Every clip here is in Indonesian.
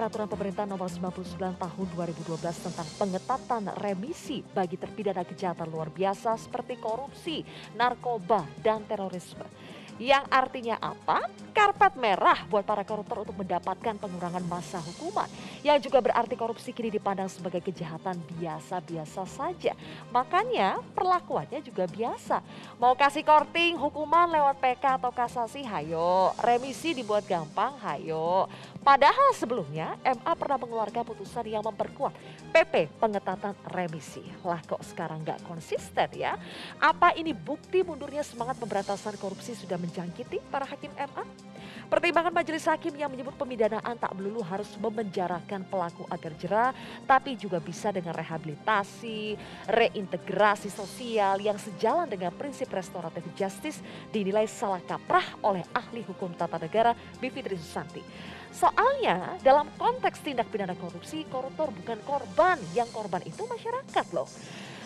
Peraturan Pemerintah Nomor 99 Tahun 2012 tentang pengetatan remisi bagi terpidana kejahatan luar biasa seperti korupsi, narkoba, dan terorisme. Yang artinya apa? Karpet merah buat para koruptor untuk mendapatkan pengurangan masa hukuman. Yang juga berarti korupsi kini dipandang sebagai kejahatan biasa-biasa saja. Makanya perlakuannya juga biasa. Mau kasih korting, hukuman lewat PK atau kasasi, hayo. Remisi dibuat gampang, hayo. Padahal sebelumnya MA pernah mengeluarkan putusan yang memperkuat PP pengetatan remisi. Lah kok sekarang nggak konsisten ya? Apa ini bukti mundurnya semangat pemberantasan korupsi sudah menjangkiti para hakim MA? Pertimbangan majelis hakim yang menyebut pemidanaan tak melulu harus memenjarakan pelaku agar jera, tapi juga bisa dengan rehabilitasi, reintegrasi sosial yang sejalan dengan prinsip restoratif justice dinilai salah kaprah oleh ahli hukum tata negara Bivitri Susanti. Soalnya dalam konteks tindak pidana korupsi, koruptor bukan korban, yang korban itu masyarakat loh.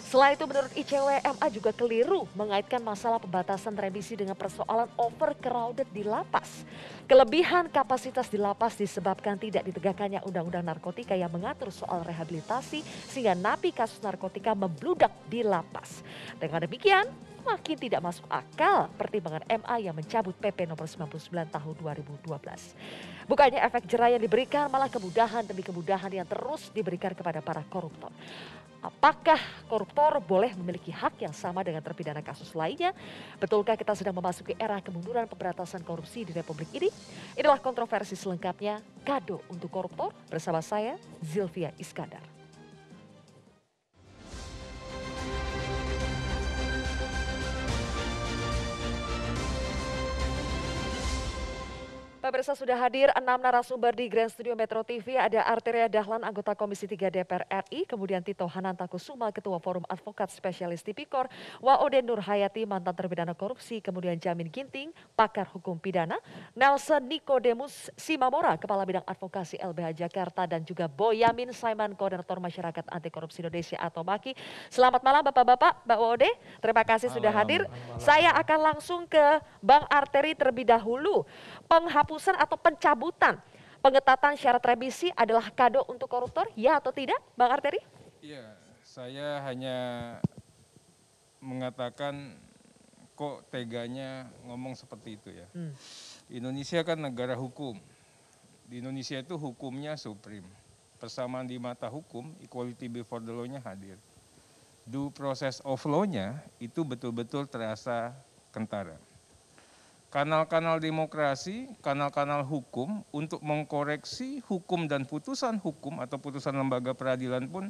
Setelah itu menurut ICW, MA juga keliru mengaitkan masalah pembatasan remisi dengan persoalan overcrowded di lapas. Kelebihan kapasitas di lapas disebabkan tidak ditegakkannya undang-undang narkotika yang mengatur soal rehabilitasi sehingga napi kasus narkotika membludak di lapas. Dengan demikian, makin tidak masuk akal pertimbangan MA yang mencabut PP nomor 99 tahun 2012. Bukannya efek jerai yang diberikan malah kemudahan demi kemudahan yang terus diberikan kepada para koruptor. Apakah koruptor boleh memiliki hak yang sama dengan terpidana kasus lainnya? Betulkah kita sedang memasuki era kemunduran pemberantasan korupsi di Republik ini? Inilah kontroversi selengkapnya kado untuk koruptor bersama saya Zilvia Iskandar. Pemirsa sudah hadir enam narasumber di Grand Studio Metro TV. Ada Arteria Dahlan, anggota Komisi 3 DPR RI. Kemudian Tito Hananta Kusuma, Ketua Forum Advokat Spesialis Tipikor. Waode Hayati, mantan terpidana korupsi. Kemudian Jamin Ginting, pakar hukum pidana. Nelson Nikodemus Simamora, Kepala Bidang Advokasi LBH Jakarta. Dan juga Boyamin Saiman, Koordinator Masyarakat Anti Korupsi Indonesia atau MAKI. Selamat malam Bapak-Bapak, Mbak Waode. Terima kasih malam, sudah hadir. Malam. Saya akan langsung ke Bang Arteri terlebih dahulu penghapusan atau pencabutan pengetatan syarat remisi adalah kado untuk koruptor? Ya atau tidak, Bang Arteri? Iya, saya hanya mengatakan kok teganya ngomong seperti itu ya. Hmm. Indonesia kan negara hukum. Di Indonesia itu hukumnya supreme. Persamaan di mata hukum, equality before the law-nya hadir. Due process of law-nya itu betul-betul terasa kentara kanal-kanal demokrasi, kanal-kanal hukum untuk mengkoreksi hukum dan putusan hukum atau putusan lembaga peradilan pun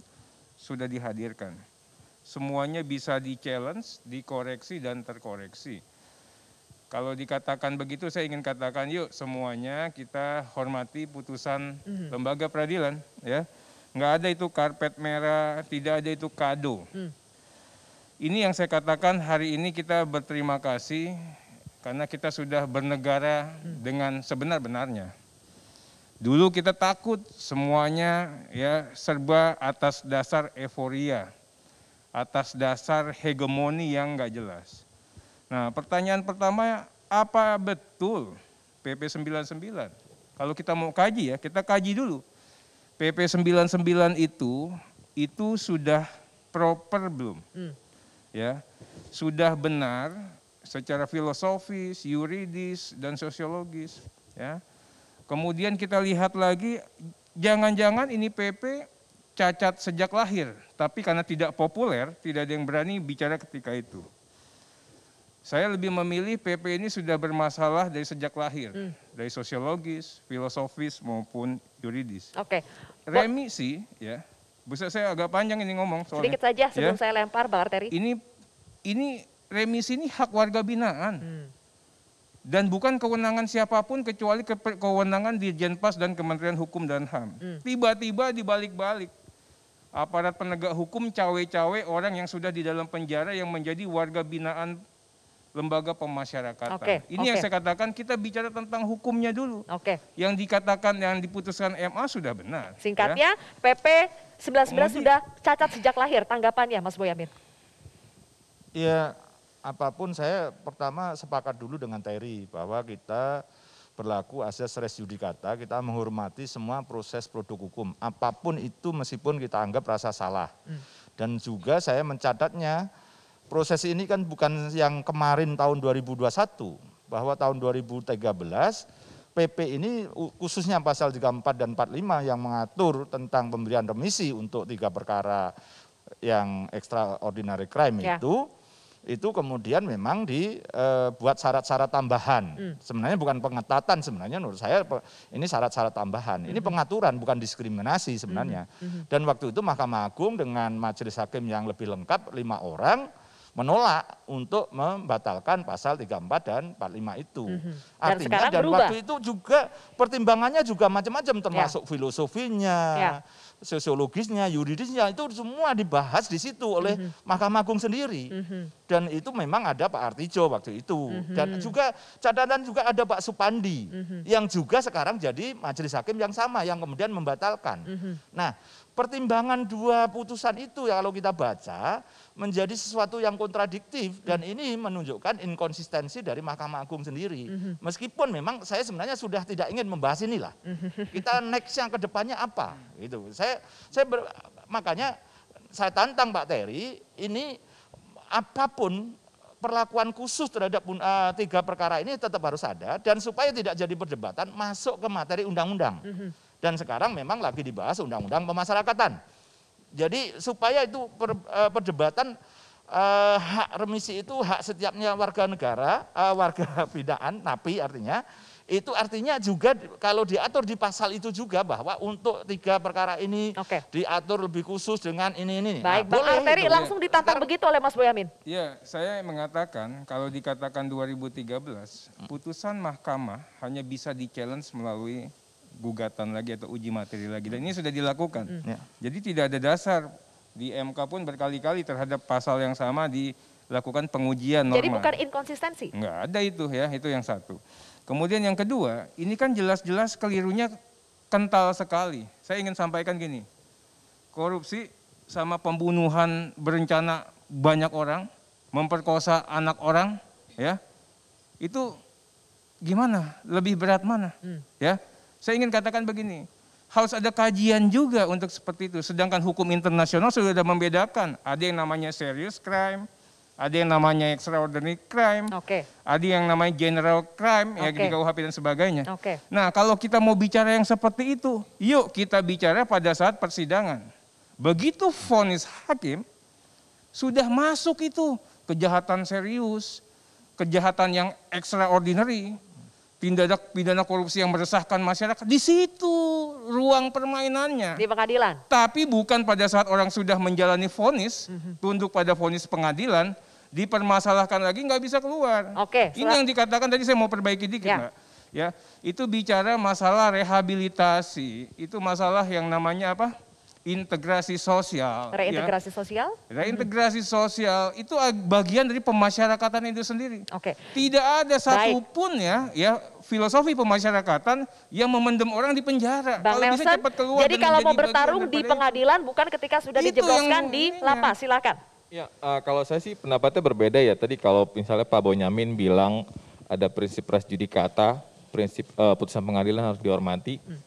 sudah dihadirkan. Semuanya bisa di-challenge, dikoreksi, dan terkoreksi. Kalau dikatakan begitu, saya ingin katakan, yuk semuanya kita hormati putusan mhm. lembaga peradilan, ya. Enggak ada itu karpet merah, tidak ada itu kado. Mhm. Ini yang saya katakan hari ini kita berterima kasih karena kita sudah bernegara hmm. dengan sebenar-benarnya. Dulu kita takut semuanya ya serba atas dasar euforia, atas dasar hegemoni yang nggak jelas. Nah pertanyaan pertama, apa betul PP 99? Kalau kita mau kaji ya, kita kaji dulu. PP 99 itu, itu sudah proper belum? Hmm. Ya, sudah benar secara filosofis, yuridis dan sosiologis, ya. Kemudian kita lihat lagi jangan-jangan ini PP cacat sejak lahir, tapi karena tidak populer, tidak ada yang berani bicara ketika itu. Saya lebih memilih PP ini sudah bermasalah dari sejak lahir, hmm. dari sosiologis, filosofis maupun yuridis. Oke. Okay. Remisi, ya. Bisa saya agak panjang ini ngomong soalnya. Sedikit saja sebelum ya. saya lempar Bang Arteri. Ini ini remisi ini hak warga binaan. Hmm. Dan bukan kewenangan siapapun kecuali ke kewenangan Dirjen Pas dan Kementerian Hukum dan HAM. tiba hmm. Tiba-tiba dibalik-balik aparat penegak hukum cawe-cawe orang yang sudah di dalam penjara yang menjadi warga binaan lembaga pemasyarakatan. Okay, Ini okay. yang saya katakan kita bicara tentang hukumnya dulu. Oke. Okay. Yang dikatakan yang diputuskan MA sudah benar. Ya. Singkatnya ya. PP 19 belas sudah cacat sejak lahir. Tanggapannya Mas Boyamin? Ya apapun saya pertama sepakat dulu dengan Terry bahwa kita berlaku asas res judicata, kita menghormati semua proses produk hukum, apapun itu meskipun kita anggap rasa salah. Hmm. Dan juga saya mencatatnya, proses ini kan bukan yang kemarin tahun 2021, bahwa tahun 2013 PP ini khususnya pasal 34 dan 45 yang mengatur tentang pemberian remisi untuk tiga perkara yang extraordinary crime ya. itu itu kemudian memang dibuat eh, syarat-syarat tambahan. Hmm. Sebenarnya bukan pengetatan sebenarnya menurut saya ini syarat-syarat tambahan. Hmm. Ini pengaturan bukan diskriminasi sebenarnya. Hmm, hmm. Hmm. Dan waktu itu Mahkamah Agung dengan majelis hakim yang lebih lengkap lima orang menolak untuk membatalkan pasal 34 dan 45 itu. Mm -hmm. hmm. Artinya dan berubah. waktu itu juga pertimbangannya juga macam-macam termasuk ya. filosofinya. Ya sosiologisnya, yuridisnya itu semua dibahas di situ oleh mm -hmm. Mahkamah Agung sendiri. Mm -hmm. Dan itu memang ada Pak Artijo waktu itu. Mm -hmm. Dan juga catatan juga ada Pak Supandi mm -hmm. yang juga sekarang jadi majelis hakim yang sama yang kemudian membatalkan. Mm -hmm. Nah, Pertimbangan dua putusan itu ya kalau kita baca menjadi sesuatu yang kontradiktif dan hmm. ini menunjukkan inkonsistensi dari Mahkamah Agung sendiri. Hmm. Meskipun memang saya sebenarnya sudah tidak ingin membahas inilah. Hmm. Kita next yang kedepannya apa gitu. Saya saya ber, makanya saya tantang Pak Terry ini apapun perlakuan khusus terhadap uh, tiga perkara ini tetap harus ada dan supaya tidak jadi perdebatan masuk ke materi undang-undang. Uh -huh. Dan sekarang memang lagi dibahas undang-undang pemasyarakatan. Jadi supaya itu per, eh, perdebatan uh, hak remisi itu hak setiapnya warga negara, uh, warga binaan, napi artinya, itu artinya juga kalau diatur di pasal itu juga bahwa untuk tiga perkara ini okay. diatur lebih khusus dengan ini ini. Nah, Baik, nah, Bang boleh Arteri itu. langsung ditantang Bentar. begitu oleh Mas Boyamin. Iya, saya mengatakan kalau dikatakan 2013 hmm. putusan mahkamah hanya bisa di challenge melalui gugatan lagi atau uji materi lagi. Dan ini sudah dilakukan. Mm. Yeah. Jadi tidak ada dasar di MK pun berkali-kali terhadap pasal yang sama dilakukan pengujian norma. Jadi bukan inkonsistensi? Enggak ada itu ya, itu yang satu. Kemudian yang kedua, ini kan jelas-jelas kelirunya kental sekali. Saya ingin sampaikan gini, korupsi sama pembunuhan berencana banyak orang, memperkosa anak orang, ya itu gimana? Lebih berat mana? Hmm. Ya, saya ingin katakan begini, harus ada kajian juga untuk seperti itu. Sedangkan hukum internasional sudah membedakan, ada yang namanya serious crime, ada yang namanya extraordinary crime, okay. ada yang namanya general crime okay. ya di KUHP dan sebagainya. Okay. Nah, kalau kita mau bicara yang seperti itu, yuk kita bicara pada saat persidangan. Begitu vonis hakim sudah masuk itu kejahatan serius, kejahatan yang extraordinary, pidana pidana korupsi yang meresahkan masyarakat di situ ruang permainannya di pengadilan. Tapi bukan pada saat orang sudah menjalani vonis mm-hmm. tunduk pada vonis pengadilan dipermasalahkan lagi nggak bisa keluar. Oke. Okay, Ini yang dikatakan tadi saya mau perbaiki dikit, ya. Mbak. Ya, itu bicara masalah rehabilitasi, itu masalah yang namanya apa? integrasi ya. sosial. Reintegrasi ya. sosial? Reintegrasi hmm. sosial itu bagian dari pemasyarakatan itu sendiri. Oke. Okay. Tidak ada satupun ya ya filosofi pemasyarakatan yang memendam orang di penjara. Bang kalau Nelson, bisa cepat keluar. Jadi kalau mau bertarung di pengadilan itu. bukan ketika sudah itu dijebloskan di lapas, silakan. Ya, uh, kalau saya sih pendapatnya berbeda ya. Tadi kalau misalnya Pak Bonyamin bilang ada prinsip res judikata, prinsip uh, putusan pengadilan harus dihormati. Hmm.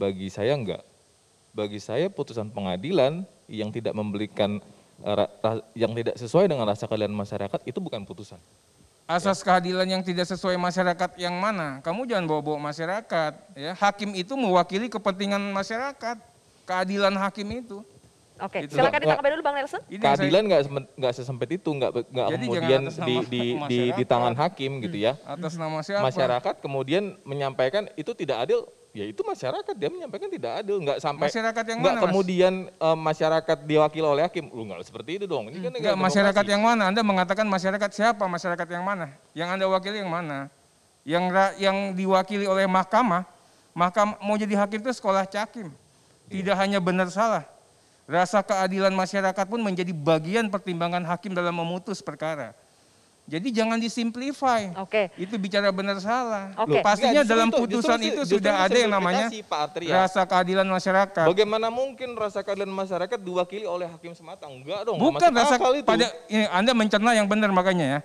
Bagi saya enggak bagi saya putusan pengadilan yang tidak memberikan eh, yang tidak sesuai dengan rasa keadilan masyarakat itu bukan putusan. Asas ya. keadilan yang tidak sesuai masyarakat yang mana? Kamu jangan bawa-bawa masyarakat. Ya, hakim itu mewakili kepentingan masyarakat. Keadilan hakim itu. Oke, gitu. silakan ditanggapi dulu Bang Nelson. Keadilan nggak nggak sesempit itu, nggak nggak kemudian di di, di di tangan hakim gitu ya. Hmm, atas nama siapa? Masyarakat kemudian menyampaikan itu tidak adil, ya itu masyarakat dia menyampaikan tidak adil nggak sampai masyarakat yang nggak mana, kemudian uh, masyarakat diwakili oleh hakim lu nggak seperti itu dong ini kan nggak masyarakat yang mana anda mengatakan masyarakat siapa masyarakat yang mana yang anda wakili yang mana yang yang diwakili oleh mahkamah mahkamah mau jadi hakim itu sekolah cakim iya. tidak hanya benar salah rasa keadilan masyarakat pun menjadi bagian pertimbangan hakim dalam memutus perkara jadi jangan disimplify. Oke. Okay. Itu bicara benar salah. Okay. pastinya Nggak, dalam itu, putusan itu sudah ada yang namanya rasa keadilan masyarakat. Bagaimana mungkin rasa keadilan masyarakat diwakili oleh hakim semata? Enggak dong. Bukan rasa itu. pada ya, Anda mencerna yang benar makanya ya.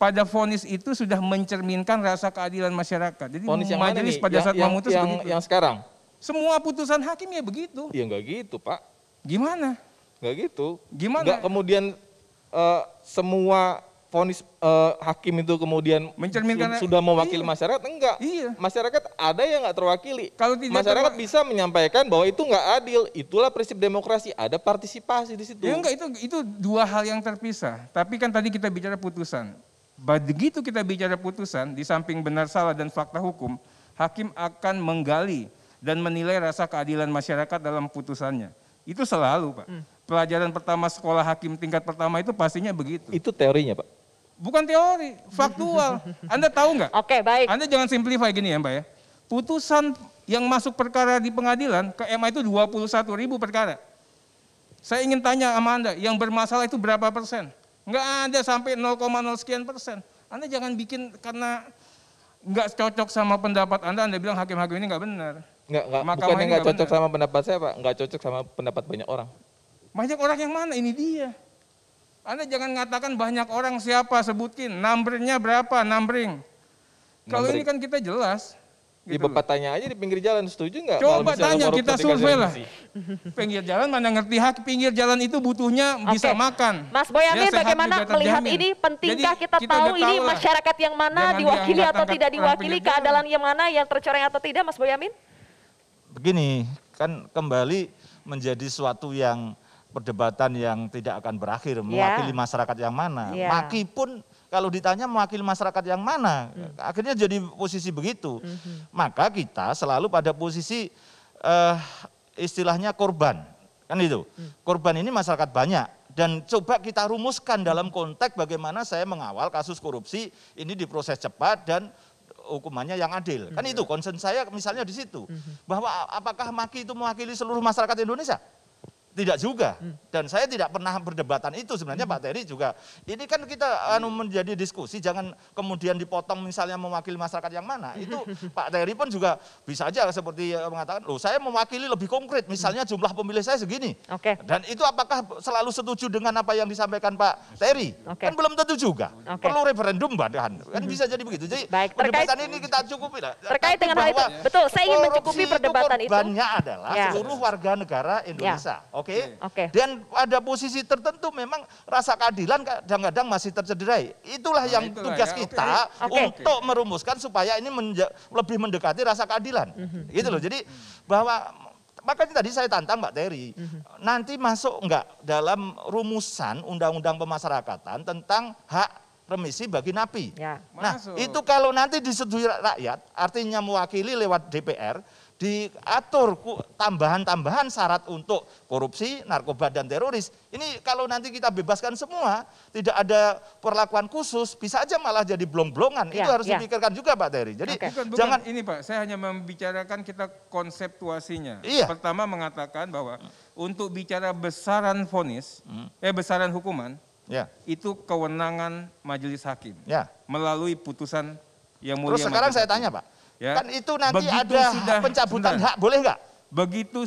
Pada vonis itu sudah mencerminkan rasa keadilan masyarakat. Jadi vonis yang majelis pada saat yang, memutus yang, Yang sekarang. Semua putusan hakim ya begitu. Ya enggak gitu, Pak. Gimana? Enggak gitu. Gimana? Enggak kemudian uh, semua vonis uh, eh, hakim itu kemudian mencerminkan su sudah mewakili iya, masyarakat enggak iya. masyarakat ada yang nggak terwakili kalau tidak masyarakat terwak bisa menyampaikan bahwa itu nggak adil itulah prinsip demokrasi ada partisipasi di situ ya enggak itu itu dua hal yang terpisah tapi kan tadi kita bicara putusan begitu kita bicara putusan di samping benar salah dan fakta hukum hakim akan menggali dan menilai rasa keadilan masyarakat dalam putusannya itu selalu pak hmm pelajaran pertama sekolah hakim tingkat pertama itu pastinya begitu. Itu teorinya, Pak. Bukan teori, faktual. Anda tahu nggak? Oke, okay, baik. Anda jangan simplify gini ya Mbak ya. Putusan yang masuk perkara di pengadilan ke MA itu 21 ribu perkara. Saya ingin tanya sama Anda, yang bermasalah itu berapa persen? Nggak ada sampai 0,0 sekian persen. Anda jangan bikin karena nggak cocok sama pendapat Anda, Anda bilang hakim-hakim ini nggak benar. Nggak, nggak, bukannya nggak cocok benar. sama pendapat saya Pak, nggak cocok sama pendapat banyak orang. Banyak orang yang mana? Ini dia. Anda jangan mengatakan banyak orang siapa sebutin, numbernya berapa, numbering. Kalau ini kan kita jelas. Iya, gitu ya, Bapak tanya aja di pinggir jalan, setuju nggak? Coba tanya, kita survei lah. Pinggir jalan mana ngerti hak, pinggir jalan itu butuhnya okay. bisa makan. Mas Boyamin bagaimana melihat ini, pentingkah Jadi, kita, kita tahu, ini lah. masyarakat yang mana, Jangan diwakili atau tidak diwakili, keadaan yang mana, yang tercoreng atau tidak Mas Boyamin? Begini, kan kembali menjadi suatu yang perdebatan yang tidak akan berakhir iya. mewakili masyarakat yang mana. Yeah. Maki pun kalau ditanya mewakili masyarakat yang mana, hmm. akhirnya jadi posisi begitu. Hmm. Maka kita selalu pada posisi uh, istilahnya korban, kan itu. Hmm. Korban ini masyarakat banyak dan coba kita rumuskan dalam konteks bagaimana saya mengawal kasus korupsi ini diproses cepat dan hukumannya yang adil. Kan hmm. itu concern saya misalnya di situ. Hmm. Bahwa apakah maki itu mewakili seluruh masyarakat Indonesia? Tidak juga. Dan saya tidak pernah berdebatan itu sebenarnya hmm. Pak Teri juga. Ini kan kita anu menjadi diskusi jangan kemudian dipotong misalnya mewakili masyarakat yang mana. Itu Pak Terry pun juga bisa aja seperti eh, mengatakan, "Loh, saya mewakili lebih konkret misalnya jumlah pemilih saya segini." Okay. Dan itu apakah selalu setuju dengan apa yang disampaikan Pak Terry Okay. Kan belum tentu juga. Okay. Perlu referendum bahkan. Kan mhm. bisa jadi begitu. Jadi Baik, perdebatan terkait, ini kita cukupi lah. Terkait dengan hal itu. Betul, saya ingin mencukupi perdebatan itu. Banyak adalah ya. seluruh warga negara ya. Indonesia. Ya. Oke oke? Okay? Oke. Okay. Dan pada posisi tertentu memang rasa keadilan kadang-kadang masih tercederai. Itulah nah, yang itulah tugas ya. kita okay. untuk okay. merumuskan supaya ini lebih mendekati rasa keadilan. Mm -hmm. Gitu loh. Jadi bahwa makanya tadi saya tantang Mbak Terry, mm -hmm. nanti masuk enggak dalam rumusan undang-undang pemasyarakatan tentang hak remisi bagi napi. Ya. Nah, Masuk. itu kalau nanti disetujui rakyat, artinya mewakili lewat DPR, diatur tambahan-tambahan syarat untuk korupsi, narkoba dan teroris. Ini kalau nanti kita bebaskan semua, tidak ada perlakuan khusus, bisa aja malah jadi blong-blongan. Ya, Itu harus ya. dipikirkan juga Pak Terry. Jadi okay. bukan, bukan. jangan ini Pak, saya hanya membicarakan kita konseptuasinya. Iya. Pertama mengatakan bahwa untuk bicara besaran vonis, hmm. eh besaran hukuman, ya. itu kewenangan majelis hakim ya. melalui putusan yang mulia. Terus sekarang saya tanya Pak, Ya. Kan itu nanti Begitu ada sudah, pencabutan sudah. hak, boleh nggak? Begitu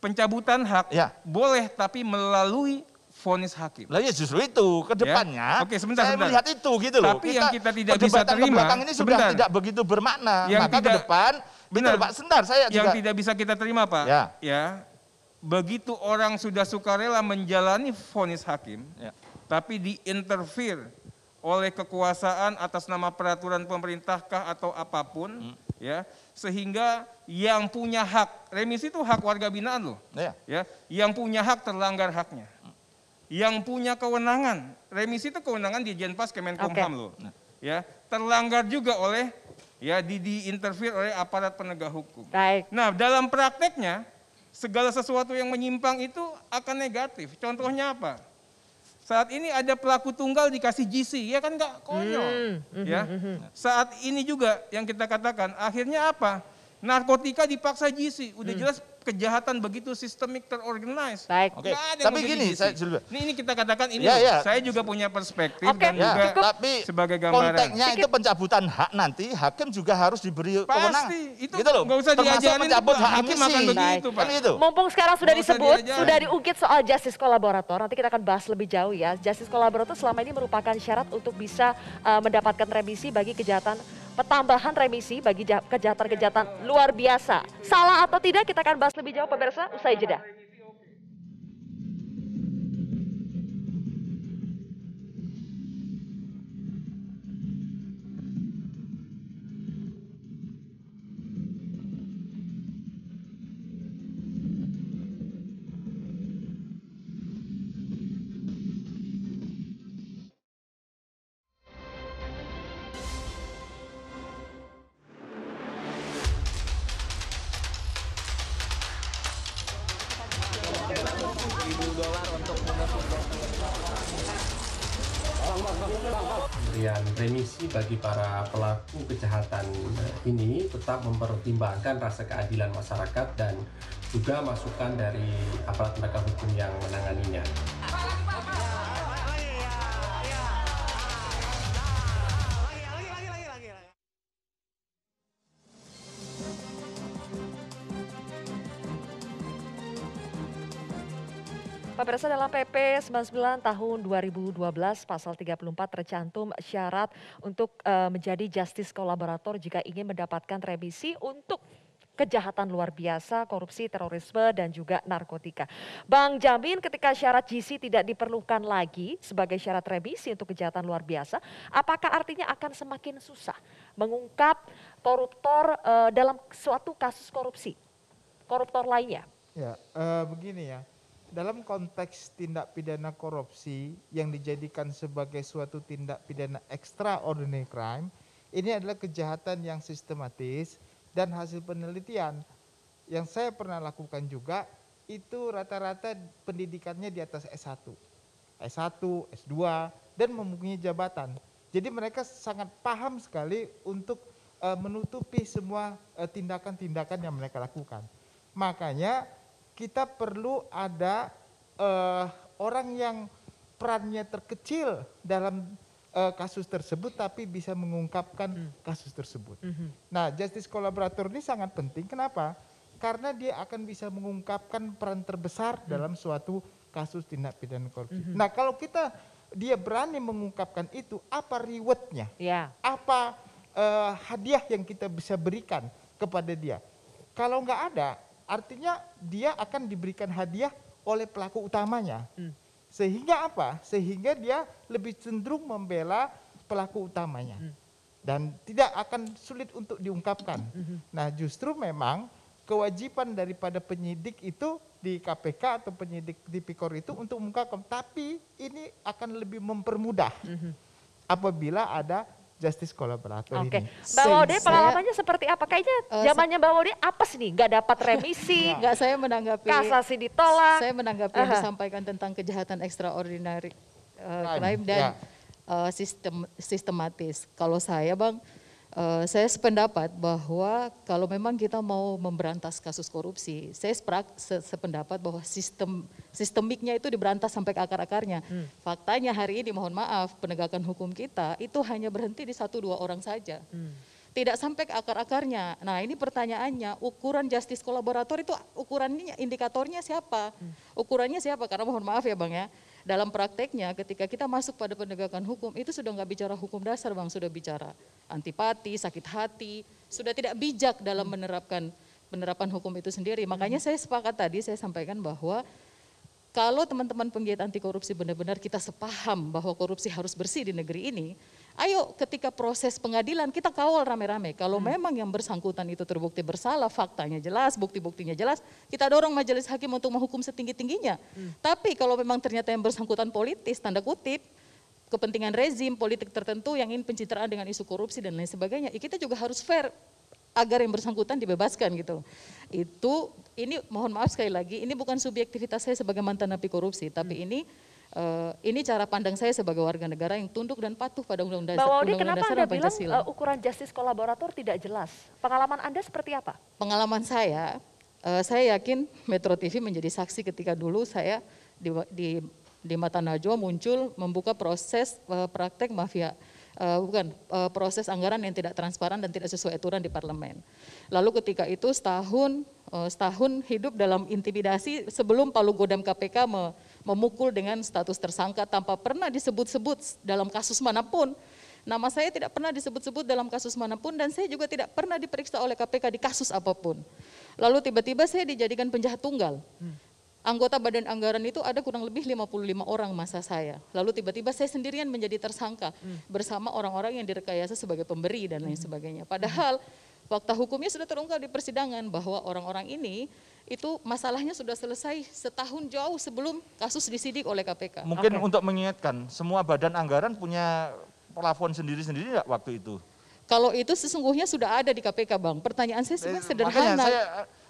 pencabutan hak, ya. boleh tapi melalui vonis hakim. Lah ya justru itu ke ya. depannya. Ya? Oke, sebentar saya sebentar. melihat itu gitu loh. Tapi kita, yang kita tidak bisa terima ini sudah tidak begitu bermakna. Yang Maka tidak, ke depan benar Pak sebentar saya yang tidak bisa kita terima Pak. Ya. ya. Begitu orang sudah sukarela menjalani vonis hakim, ya. tapi diinterfere oleh kekuasaan atas nama peraturan pemerintahkah atau apapun hmm. ya sehingga yang punya hak remisi itu hak warga binaan loh ya, ya yang punya hak terlanggar haknya hmm. yang punya kewenangan remisi itu kewenangan di Jenpas Kemenkumham okay. loh nah. ya terlanggar juga oleh ya di diinterview oleh aparat penegak hukum nah dalam prakteknya segala sesuatu yang menyimpang itu akan negatif contohnya apa saat ini ada pelaku tunggal dikasih GC, ya kan nggak konyol. Hmm. hmm, hmm ya. Hmm, Saat ini juga yang kita katakan, akhirnya apa? Narkotika dipaksa GC, udah hmm. jelas kejahatan begitu sistemik terorganize. Baik. Okay. Tapi gini, saya dulu. Ini, ini kita katakan ini. Ya, ya. Saya juga punya perspektif okay, dan ya. juga Cukup. tapi sebagai gambaran. Konteksnya itu pencabutan hak nanti, hakim juga harus diberi Pasti. kewenangan. Pasti. Itu gitu loh. Gak usah diajarin. Pencabut hak hakim akan begitu, kan Pak. Itu. Mumpung sekarang sudah gak disebut, sudah diungkit soal justice kolaborator. Nanti kita akan bahas lebih jauh ya. Justice kolaborator selama ini merupakan syarat untuk bisa uh, mendapatkan remisi bagi kejahatan pertambahan remisi bagi kejahatan-kejahatan luar biasa. Salah atau tidak kita akan bahas lebih jauh pemirsa usai jeda remisi bagi para pelaku kejahatan eh, ini tetap mempertimbangkan rasa keadilan masyarakat dan juga masukan dari aparat penegak hukum yang menanganinya. Pemirsa dalam PP 99 tahun 2012 pasal 34 tercantum syarat untuk uh, menjadi justice kolaborator jika ingin mendapatkan remisi untuk kejahatan luar biasa, korupsi, terorisme, dan juga narkotika. Bang Jamin ketika syarat GC tidak diperlukan lagi sebagai syarat remisi untuk kejahatan luar biasa, apakah artinya akan semakin susah mengungkap koruptor uh, dalam suatu kasus korupsi, koruptor lainnya? Ya, uh, begini ya, dalam konteks tindak pidana korupsi yang dijadikan sebagai suatu tindak pidana extraordinary crime, ini adalah kejahatan yang sistematis dan hasil penelitian yang saya pernah lakukan juga itu rata-rata pendidikannya di atas S1. S1, S2 dan mempunyai jabatan. Jadi mereka sangat paham sekali untuk eh, menutupi semua eh, tindakan-tindakan yang mereka lakukan. Makanya kita perlu ada uh, orang yang perannya terkecil dalam uh, kasus tersebut tapi bisa mengungkapkan hmm. kasus tersebut. Hmm. Nah, justice collaborator ini sangat penting. Kenapa? Karena dia akan bisa mengungkapkan peran terbesar hmm. dalam suatu kasus tindak pidana korupsi. Hmm. Nah, kalau kita dia berani mengungkapkan itu, apa rewardnya? Ya. Apa uh, hadiah yang kita bisa berikan kepada dia? Kalau nggak ada, Artinya dia akan diberikan hadiah oleh pelaku utamanya. Hmm. Sehingga apa? Sehingga dia lebih cenderung membela pelaku utamanya. Hmm. Dan tidak akan sulit untuk diungkapkan. Hmm. hmm. Nah, justru memang kewajiban daripada penyidik itu di KPK atau penyidik di PIKOR itu untuk mengungkapkan, tapi ini akan lebih mempermudah -hmm. hmm. apabila ada justice kolaborator okay. ini. Mbak Wode pengalamannya seperti apa? Kayaknya uh, zamannya Mbak Wode apes nih, gak dapat remisi. gak saya menanggapi. Kasasi ditolak. Saya menanggapi uh -huh. yang disampaikan tentang kejahatan extraordinary uh, eh, crime dan ya. uh, sistem sistematis. Kalau saya Bang, Eh, saya sependapat bahwa kalau memang kita mau memberantas kasus korupsi, saya seprak, se sependapat bahwa sistem sistemiknya itu diberantas sampai ke akar-akarnya. Hmm. Faktanya hari ini mohon maaf penegakan hukum kita itu hanya berhenti di satu dua orang saja. Hmm. Tidak sampai ke akar-akarnya. Nah ini pertanyaannya, ukuran justice kolaborator itu ukurannya, indikatornya siapa? Hmm. Ukurannya siapa? Karena mohon maaf ya Bang ya, dalam prakteknya ketika kita masuk pada penegakan hukum itu sudah nggak bicara hukum dasar bang sudah bicara antipati sakit hati sudah tidak bijak dalam hmm. menerapkan penerapan hukum itu sendiri hmm. makanya saya sepakat tadi saya sampaikan bahwa kalau teman-teman penggiat anti korupsi benar-benar kita sepaham bahwa korupsi harus bersih di negeri ini Ayo ketika proses pengadilan kita kawal rame-rame. Kalau hmm. memang yang bersangkutan itu terbukti bersalah, faktanya jelas, bukti-buktinya jelas, kita dorong majelis hakim untuk menghukum setinggi-tingginya. Hmm. Tapi kalau memang ternyata yang bersangkutan politis, tanda kutip, kepentingan rezim politik tertentu yang ingin pencitraan dengan isu korupsi dan lain sebagainya, ya kita juga harus fair agar yang bersangkutan dibebaskan gitu. Itu ini mohon maaf sekali lagi, ini bukan subjektivitas saya sebagai mantan napi korupsi, tapi hmm. ini uh, ini cara pandang saya sebagai warga negara yang tunduk dan patuh pada Undang-Undang Dasar, Waudi, undang, kenapa dasar Anda bilang uh, ukuran justice kolaborator tidak jelas? Pengalaman Anda seperti apa? Pengalaman saya, uh, saya yakin Metro TV menjadi saksi ketika dulu saya di, di, di Mata Najwa muncul membuka proses uh, praktek mafia uh, bukan uh, proses anggaran yang tidak transparan dan tidak sesuai aturan di parlemen. Lalu ketika itu setahun uh, setahun hidup dalam intimidasi sebelum Palu Godam KPK me, memukul dengan status tersangka tanpa pernah disebut-sebut dalam kasus manapun. Nama saya tidak pernah disebut-sebut dalam kasus manapun dan saya juga tidak pernah diperiksa oleh KPK di kasus apapun. Lalu tiba-tiba saya dijadikan penjahat tunggal. Hmm. Anggota badan anggaran itu ada kurang lebih 55 orang masa saya. Lalu tiba-tiba saya sendirian menjadi tersangka hmm. bersama orang-orang yang direkayasa sebagai pemberi dan lain hmm. sebagainya. Padahal fakta hukumnya sudah terungkap di persidangan bahwa orang-orang ini itu masalahnya sudah selesai setahun jauh sebelum kasus disidik oleh KPK. Mungkin okay. untuk mengingatkan, semua badan anggaran punya plafon sendiri-sendiri enggak waktu itu? Kalau itu sesungguhnya sudah ada di KPK, Bang. Pertanyaan saya sebenarnya eh, sederhana. saya,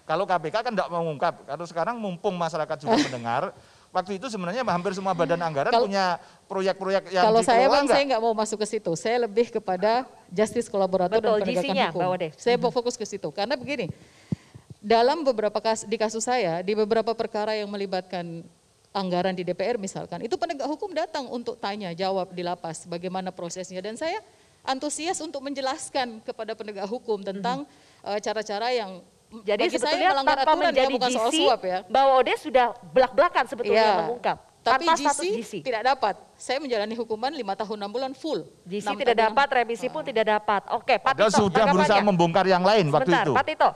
kalau KPK kan tidak mengungkap, kalau sekarang mumpung masyarakat juga mendengar, waktu itu sebenarnya hampir semua badan anggaran kalau, punya proyek-proyek yang Kalau saya bang, enggak? saya nggak mau masuk ke situ. Saya lebih kepada justice kolaborator dan penegakan hukum. bawa deh. Saya mm-hmm. fokus ke situ. Karena begini, dalam beberapa kas, di kasus saya, di beberapa perkara yang melibatkan anggaran di DPR misalkan, itu penegak hukum datang untuk tanya, jawab di lapas bagaimana prosesnya. Dan saya antusias untuk menjelaskan kepada penegak hukum tentang mhm. eh, cara-cara hmm. uh, yang jadi bagi sebetulnya saya melanggar tanpa aturan menjadi ya, bukan GC, soal suap ya. Bahwa dia sudah belak-belakan sebetulnya ya. mengungkap. Tapi GC, GC tidak dapat. Saya menjalani hukuman lima tahun enam bulan full. GC tidak dapat, remisi pun ah. tidak dapat. Oke, Pak Tito. sudah berusaha membongkar yang lain Sebentar, waktu itu. Pak Tito,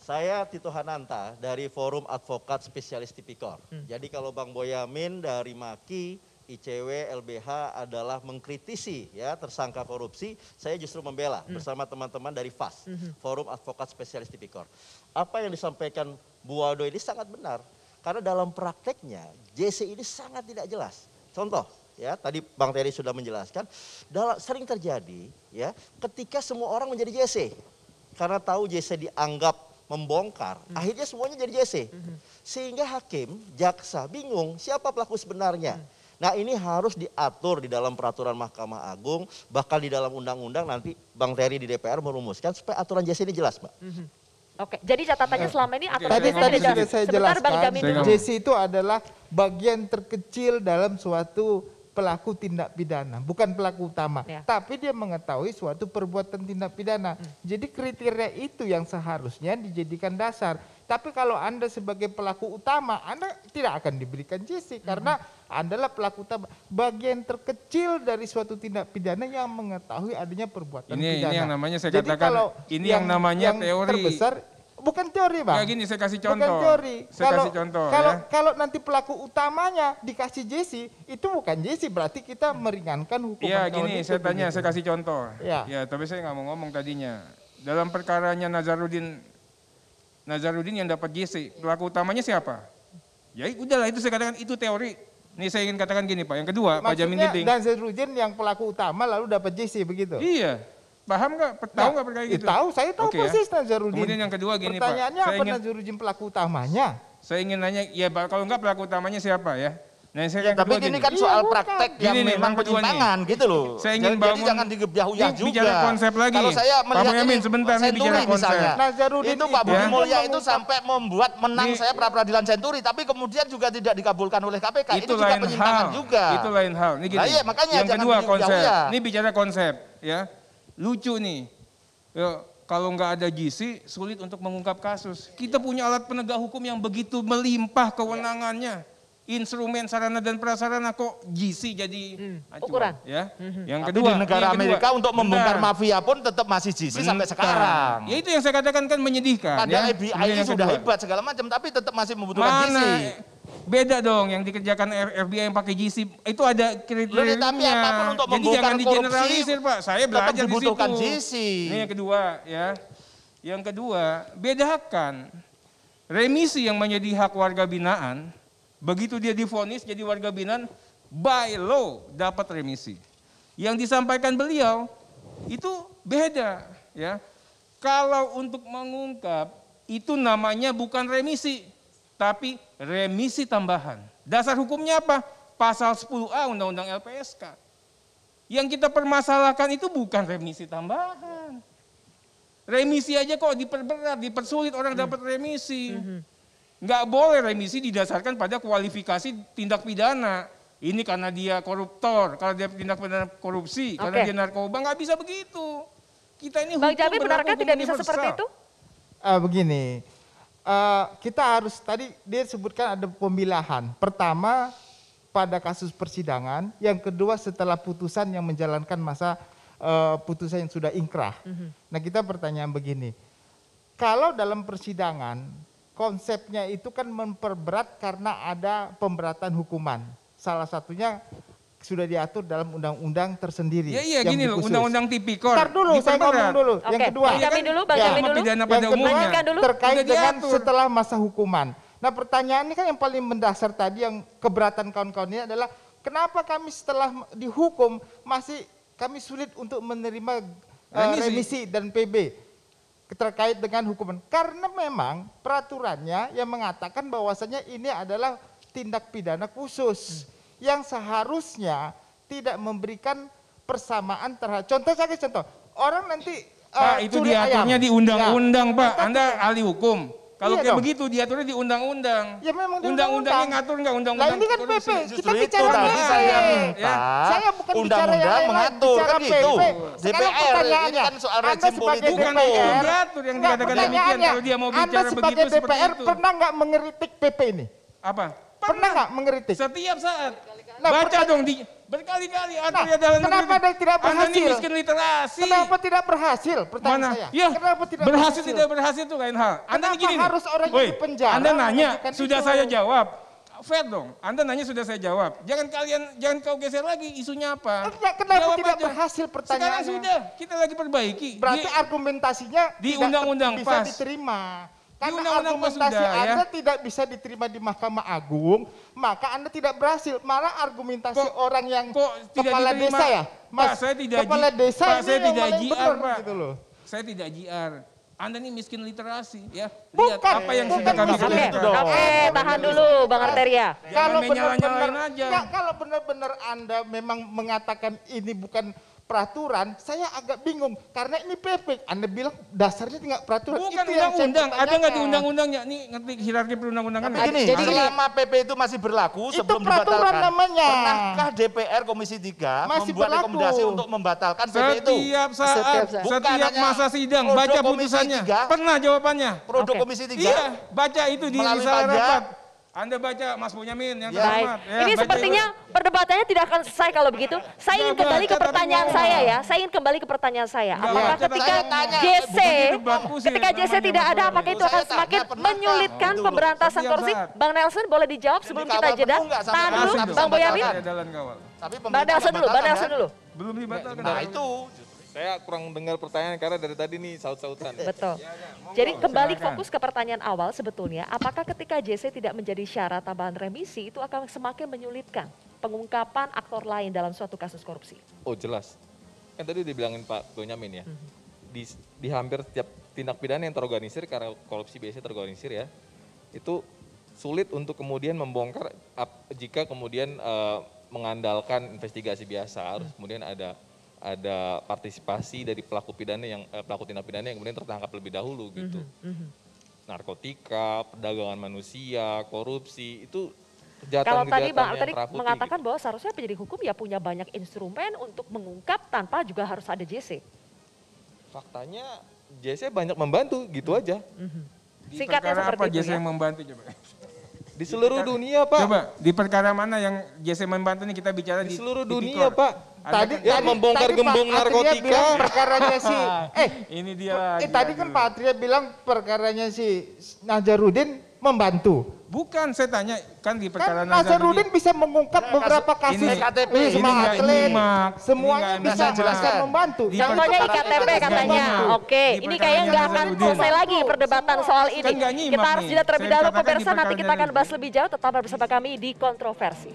saya Tito Hananta dari Forum Advokat Spesialis Tipikor. Hmm. Jadi kalau Bang Boyamin dari Maki, ICW, LBH adalah mengkritisi ya tersangka korupsi, saya justru membela hmm. bersama teman-teman dari FAS, hmm. Forum Advokat Spesialis Tipikor. Apa yang disampaikan Bu Waldo ini sangat benar. Karena dalam prakteknya JC ini sangat tidak jelas. Contoh, ya tadi Bang Terry sudah menjelaskan, dalam, sering terjadi ya ketika semua orang menjadi JC karena tahu JC dianggap membongkar, hmm. akhirnya semuanya jadi JC. Hmm. Sehingga hakim, jaksa bingung siapa pelaku sebenarnya. Hmm. Nah ini harus diatur di dalam peraturan Mahkamah Agung, bahkan di dalam undang-undang nanti Bang Terry di DPR merumuskan supaya aturan JC ini jelas, Mbak. -hmm. Oke, jadi catatannya eh, selama ini aturan tadi, tadi sudah saya jelaskan. Bang JC itu adalah bagian terkecil dalam suatu pelaku tindak pidana, bukan pelaku utama, ya. tapi dia mengetahui suatu perbuatan tindak pidana. Hmm. Jadi kriteria itu yang seharusnya dijadikan dasar. Tapi kalau Anda sebagai pelaku utama, Anda tidak akan diberikan JC hmm. karena Anda adalah pelaku utama. Bagian terkecil dari suatu tindak pidana yang mengetahui adanya perbuatan ini, pidana. Ini yang namanya saya Jadi katakan, kalau ini yang, yang namanya yang teori terbesar bukan teori bang. Ya gini saya kasih contoh. Bukan teori. Saya kalau, kasih contoh. Kalau ya. kalau nanti pelaku utamanya dikasih JC, itu bukan JC, berarti kita meringankan hukuman. Iya gini gitu saya tanya saya kasih contoh. Iya. ya tapi saya nggak mau ngomong tadinya dalam perkaranya Nazarudin Nazarudin yang dapat JC, pelaku utamanya siapa? Ya udahlah itu saya katakan itu teori. Ini saya ingin katakan gini Pak. Yang kedua Maksudnya, Pak Jamin dan Nazarudin yang pelaku utama lalu dapat JC begitu. Iya. Paham nggak? Tahu nah, nggak perkara eh, itu? Tahu, saya tahu okay, ya. persis ya. Nazarudin. Kemudian yang kedua gini Pertanyaannya Pak. Pertanyaannya apa ingin, Nazarudin pelaku utamanya? Saya ingin nanya, ya kalau nggak pelaku utamanya siapa ya? Nah, saya ya, tapi ini kan soal iya, praktek iya, yang ini, memang penyimpangan gitu loh. Saya ingin bangun, Jadi jangan digebyah ya juga. Bicara konsep lagi. Kalau saya melihat Pak Yamin, sebentar ini bicara konsep. Misalnya. Nazarudin itu Pak ya. Budi ya. Mulya itu sampai membuat menang ini, saya pra peradilan Senturi tapi kemudian juga tidak dikabulkan oleh KPK. Itu, itu juga penyimpangan hal. juga. Itu lain hal. Ini gitu. Nah, iya, makanya yang kedua konsep. Ini bicara konsep ya Lucu nih, ya, kalau nggak ada GC sulit untuk mengungkap kasus. Kita punya alat penegak hukum yang begitu melimpah kewenangannya. Instrumen sarana dan prasarana kok GC jadi hmm. ukuran ya. Hmm. Yang Tapi kedua, di negara kedua, Amerika untuk membongkar mafia pun tetap masih GC benar. sampai sekarang. Ya itu yang saya katakan kan menyedihkan. Ada ya. FBI sudah hebat segala macam tapi tetap masih membutuhkan Mana GC Beda dong yang dikerjakan FBI yang pakai GC itu ada kriteria, Tapi apapun untuk Jadi jangan digeneralisir Pak. Saya belajar di situ. GC. Ini yang kedua ya. Yang kedua, bedakan remisi yang menjadi hak warga binaan, begitu dia difonis jadi warga binaan, by law dapat remisi. Yang disampaikan beliau itu beda ya. Kalau untuk mengungkap itu namanya bukan remisi, tapi remisi tambahan. Dasar hukumnya apa? Pasal 10A Undang-Undang LPSK. Yang kita permasalahkan itu bukan remisi tambahan. Remisi aja kok diperberat, dipersulit orang hmm. dapat remisi. Hmm. boleh remisi didasarkan pada kualifikasi tindak pidana. Ini karena dia koruptor, karena dia tindak pidana korupsi, okay. karena dia narkoba, nggak bisa begitu. Kita ini Bang Jamin benarkah tidak bisa seperti itu? Uh, begini, uh, kita harus tadi dia sebutkan ada pemilahan. Pertama pada kasus persidangan, yang kedua setelah putusan yang menjalankan masa uh, putusan yang sudah ingkrah. Mm -hmm. Nah kita pertanyaan begini, kalau dalam persidangan konsepnya itu kan memperberat karena ada pemberatan hukuman. Salah satunya sudah diatur dalam undang-undang tersendiri. Iya, iya yang gini loh, undang-undang tipikor. Ntar dulu, saya ngomong dulu. Okay. Yang kedua, ya, yang dulu, Bang ya. dulu. Pidana pada yang kedua, umumnya. dulu. terkait sudah dengan diatur. setelah masa hukuman. Nah pertanyaannya kan yang paling mendasar tadi yang keberatan kawan-kawan ini adalah kenapa kami setelah dihukum masih kami sulit untuk menerima uh, remisi dan PB terkait dengan hukuman karena memang peraturannya yang mengatakan bahwasanya ini adalah tindak pidana khusus. Hmm yang seharusnya tidak memberikan persamaan terhadap contoh saya contoh orang nanti Pak uh, itu diaturnya ayam. di undang-undang ya. Pak Anda ahli hukum kalau iya kayak dong. begitu diaturnya di undang-undang. Ya memang undang undang yang ngatur nggak undang-undang. Nah ini kan PP, kita bicara PP. Saya ya. saya bukan undang -undang bicara yang mengatur bicara kan PP. gitu. Sekarang DPR ini kan soal rezim politik. Bukan itu diatur yang nah, dikatakan demikian kalau dia mau bicara begitu seperti itu. Anda sebagai DPR pernah nggak mengeritik PP ini? Apa? Pernah nggak mengeritik? Setiap saat. Nah, Baca dong di berkali-kali artinya nah, dalam kenapa dia tidak berhasil? miskin literasi. Kenapa tidak berhasil? Pertanyaan Mana? saya. Ya, kenapa tidak berhasil, tidak berhasil itu lain hal. Anda kenapa gini harus orang Woy, di penjara? Anda nanya, sudah itu. saya jawab. Fair dong. Anda nanya sudah saya jawab. Jangan kalian jangan kau geser lagi isunya apa. Nah, kenapa jawab tidak aja. berhasil pertanyaannya? Sekarang sudah, kita lagi perbaiki. Berarti di, argumentasinya di undang-undang pas. bisa diterima. Karena Yuna argumentasi sudah, ya? Anda ya? tidak bisa diterima di Mahkamah Agung, maka Anda tidak berhasil. Malah argumentasi kok, orang yang kok kepala diterima? desa ya, Mas. Pak, saya tidak kepala desa Pak, ini saya tidak jiar, Pak. Gitu loh. Saya tidak jiar. Anda ini miskin literasi ya. Lihat bukan, apa yang bukan sudah kami lakukan. Oke, okay, tahan dulu Bang Arteria. Kalau benar-benar Ya, kalau benar-benar Anda memang mengatakan ini bukan peraturan, saya agak bingung karena ini PP. Anda bilang dasarnya tidak peraturan. Bukan undang-undang, ada nggak di undang-undangnya? Nih ngerti hierarki perundang-undangan. Nah, gini, jadi selama PP itu masih berlaku itu sebelum peraturan dibatalkan. namanya. Pernahkah DPR Komisi 3 masih membuat berlaku. rekomendasi untuk membatalkan PP itu? Setiap eh, saat, setiap, saat. setiap masa sidang baca putusannya. Pernah jawabannya. Produk okay. Komisi 3. Iya, baca itu di melalui rapat anda baca Mas Bunyamin yang ya. terhormat. Ya, Ini sepertinya itu. perdebatannya tidak akan selesai kalau begitu. Saya ingin kembali ke pertanyaan saya ya. Saya ingin kembali ke pertanyaan saya. Apakah ketika JC ketika JC tidak ada apakah itu akan semakin menyulitkan pemberantasan korupsi? Bang Nelson boleh dijawab sebelum kita jeda. Tahan dulu Bang Boyamin. Bang Nelson dulu, Bang Nelson dulu. Kan? Belum dibatalkan. Nah itu saya kurang dengar pertanyaan karena dari tadi nih saut-sautan. Betul. Ya, ya, Jadi kembali Silahkan. fokus ke pertanyaan awal sebetulnya, apakah ketika JC tidak menjadi syarat tambahan remisi itu akan semakin menyulitkan pengungkapan aktor lain dalam suatu kasus korupsi? Oh jelas. Kan tadi dibilangin Pak Bonyamin ya, mm -hmm. di, di hampir setiap tindak pidana yang terorganisir karena korupsi biasanya terorganisir ya, itu sulit untuk kemudian membongkar jika kemudian uh, mengandalkan investigasi biasa harus mhm. kemudian ada ada partisipasi dari pelaku pidana yang eh, pelaku tindak pidana yang kemudian tertangkap lebih dahulu mhm, gitu. Mm -hmm. Narkotika, perdagangan manusia, korupsi itu Kalau tadi Bang tadi mengatakan gitu. bahwa seharusnya penyidik hukum ya punya banyak instrumen untuk mengungkap tanpa juga harus ada JC. Faktanya JC banyak membantu gitu aja. Mm -hmm. Singkatnya seperti apa itu JC ya? yang membantu coba? Di seluruh kita, dunia, Pak. Coba, di perkara mana yang JC membantunya kita bicara di, di seluruh dunia, Pak? Tadi, ya, tadi membongkar tadi gembong narkotika. Bilang perkaranya si eh ini dia. Eh, tadi kan Pak bilang perkaranya si Najarudin membantu. Bukan, saya tanya kan di kan perjalanan kan Nazarudin bisa mengungkap ya, beberapa kasus ini, KTP, iya, ini, ini, ini ini, ini semuanya ini bisa jelaskan membantu. Di Contohnya IKTP kan katanya, oke. Ini kayaknya nggak akan selesai lagi perdebatan soal kan ini. kita harus jeda terlebih dahulu pemirsa, nanti kita akan bahas lebih jauh tetap bersama kami di Kontroversi.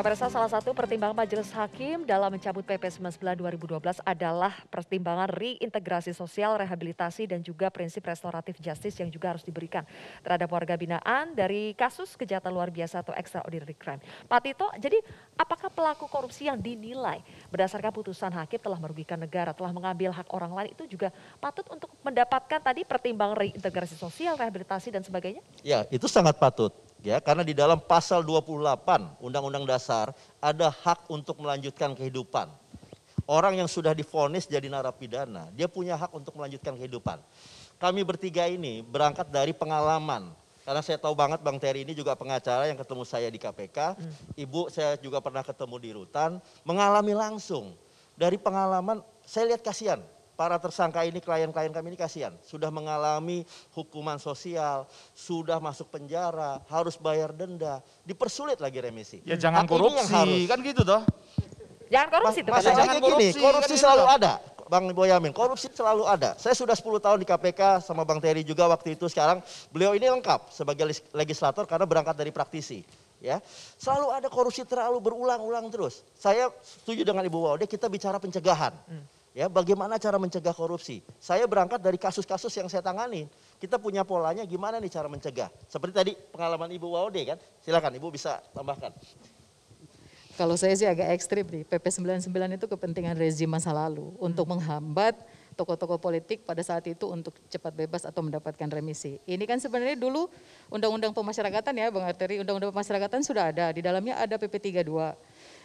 Pemirsa salah satu pertimbangan Majelis Hakim dalam mencabut PP 99 2012 adalah pertimbangan reintegrasi sosial, rehabilitasi dan juga prinsip restoratif justice yang juga harus diberikan terhadap warga binaan dari kasus kejahatan luar biasa atau extraordinary crime. Pak Tito, jadi apakah pelaku korupsi yang dinilai berdasarkan putusan hakim telah merugikan negara, telah mengambil hak orang lain itu juga patut untuk mendapatkan tadi pertimbangan reintegrasi sosial, rehabilitasi dan sebagainya? Ya, itu sangat patut Ya, karena di dalam pasal 28 Undang-Undang Dasar ada hak untuk melanjutkan kehidupan. Orang yang sudah difonis jadi narapidana, dia punya hak untuk melanjutkan kehidupan. Kami bertiga ini berangkat dari pengalaman karena saya tahu banget Bang Terry ini juga pengacara yang ketemu saya di KPK, hmm. ibu saya juga pernah ketemu di rutan, mengalami langsung dari pengalaman saya lihat kasihan para tersangka ini, klien-klien kami ini kasihan. Sudah mengalami hukuman sosial, sudah masuk penjara, harus bayar denda, dipersulit lagi remisi. Ya jangan Hak korupsi, kan gitu toh. Jangan korupsi. Mas, masalahnya gini, korupsi, korupsi kan selalu gitu ada. Bang Boyamin, korupsi selalu ada. Saya sudah 10 tahun di KPK sama Bang Terry juga waktu itu sekarang. Beliau ini lengkap sebagai legislator karena berangkat dari praktisi ya. Selalu ada korupsi terlalu berulang-ulang terus. Saya setuju dengan Ibu Waude, kita bicara pencegahan. Hmm. Ya, bagaimana cara mencegah korupsi? Saya berangkat dari kasus-kasus yang saya tangani. Kita punya polanya gimana nih cara mencegah? Seperti tadi pengalaman Ibu Waode kan? Silakan Ibu bisa tambahkan. Kalau saya sih agak ekstrim nih, PP99 itu kepentingan rezim masa lalu hmm. untuk menghambat tokoh-tokoh politik pada saat itu untuk cepat bebas atau mendapatkan remisi. Ini kan sebenarnya dulu Undang-Undang Pemasyarakatan ya Bang Arteri, Undang-Undang Pemasyarakatan sudah ada, di dalamnya ada PP32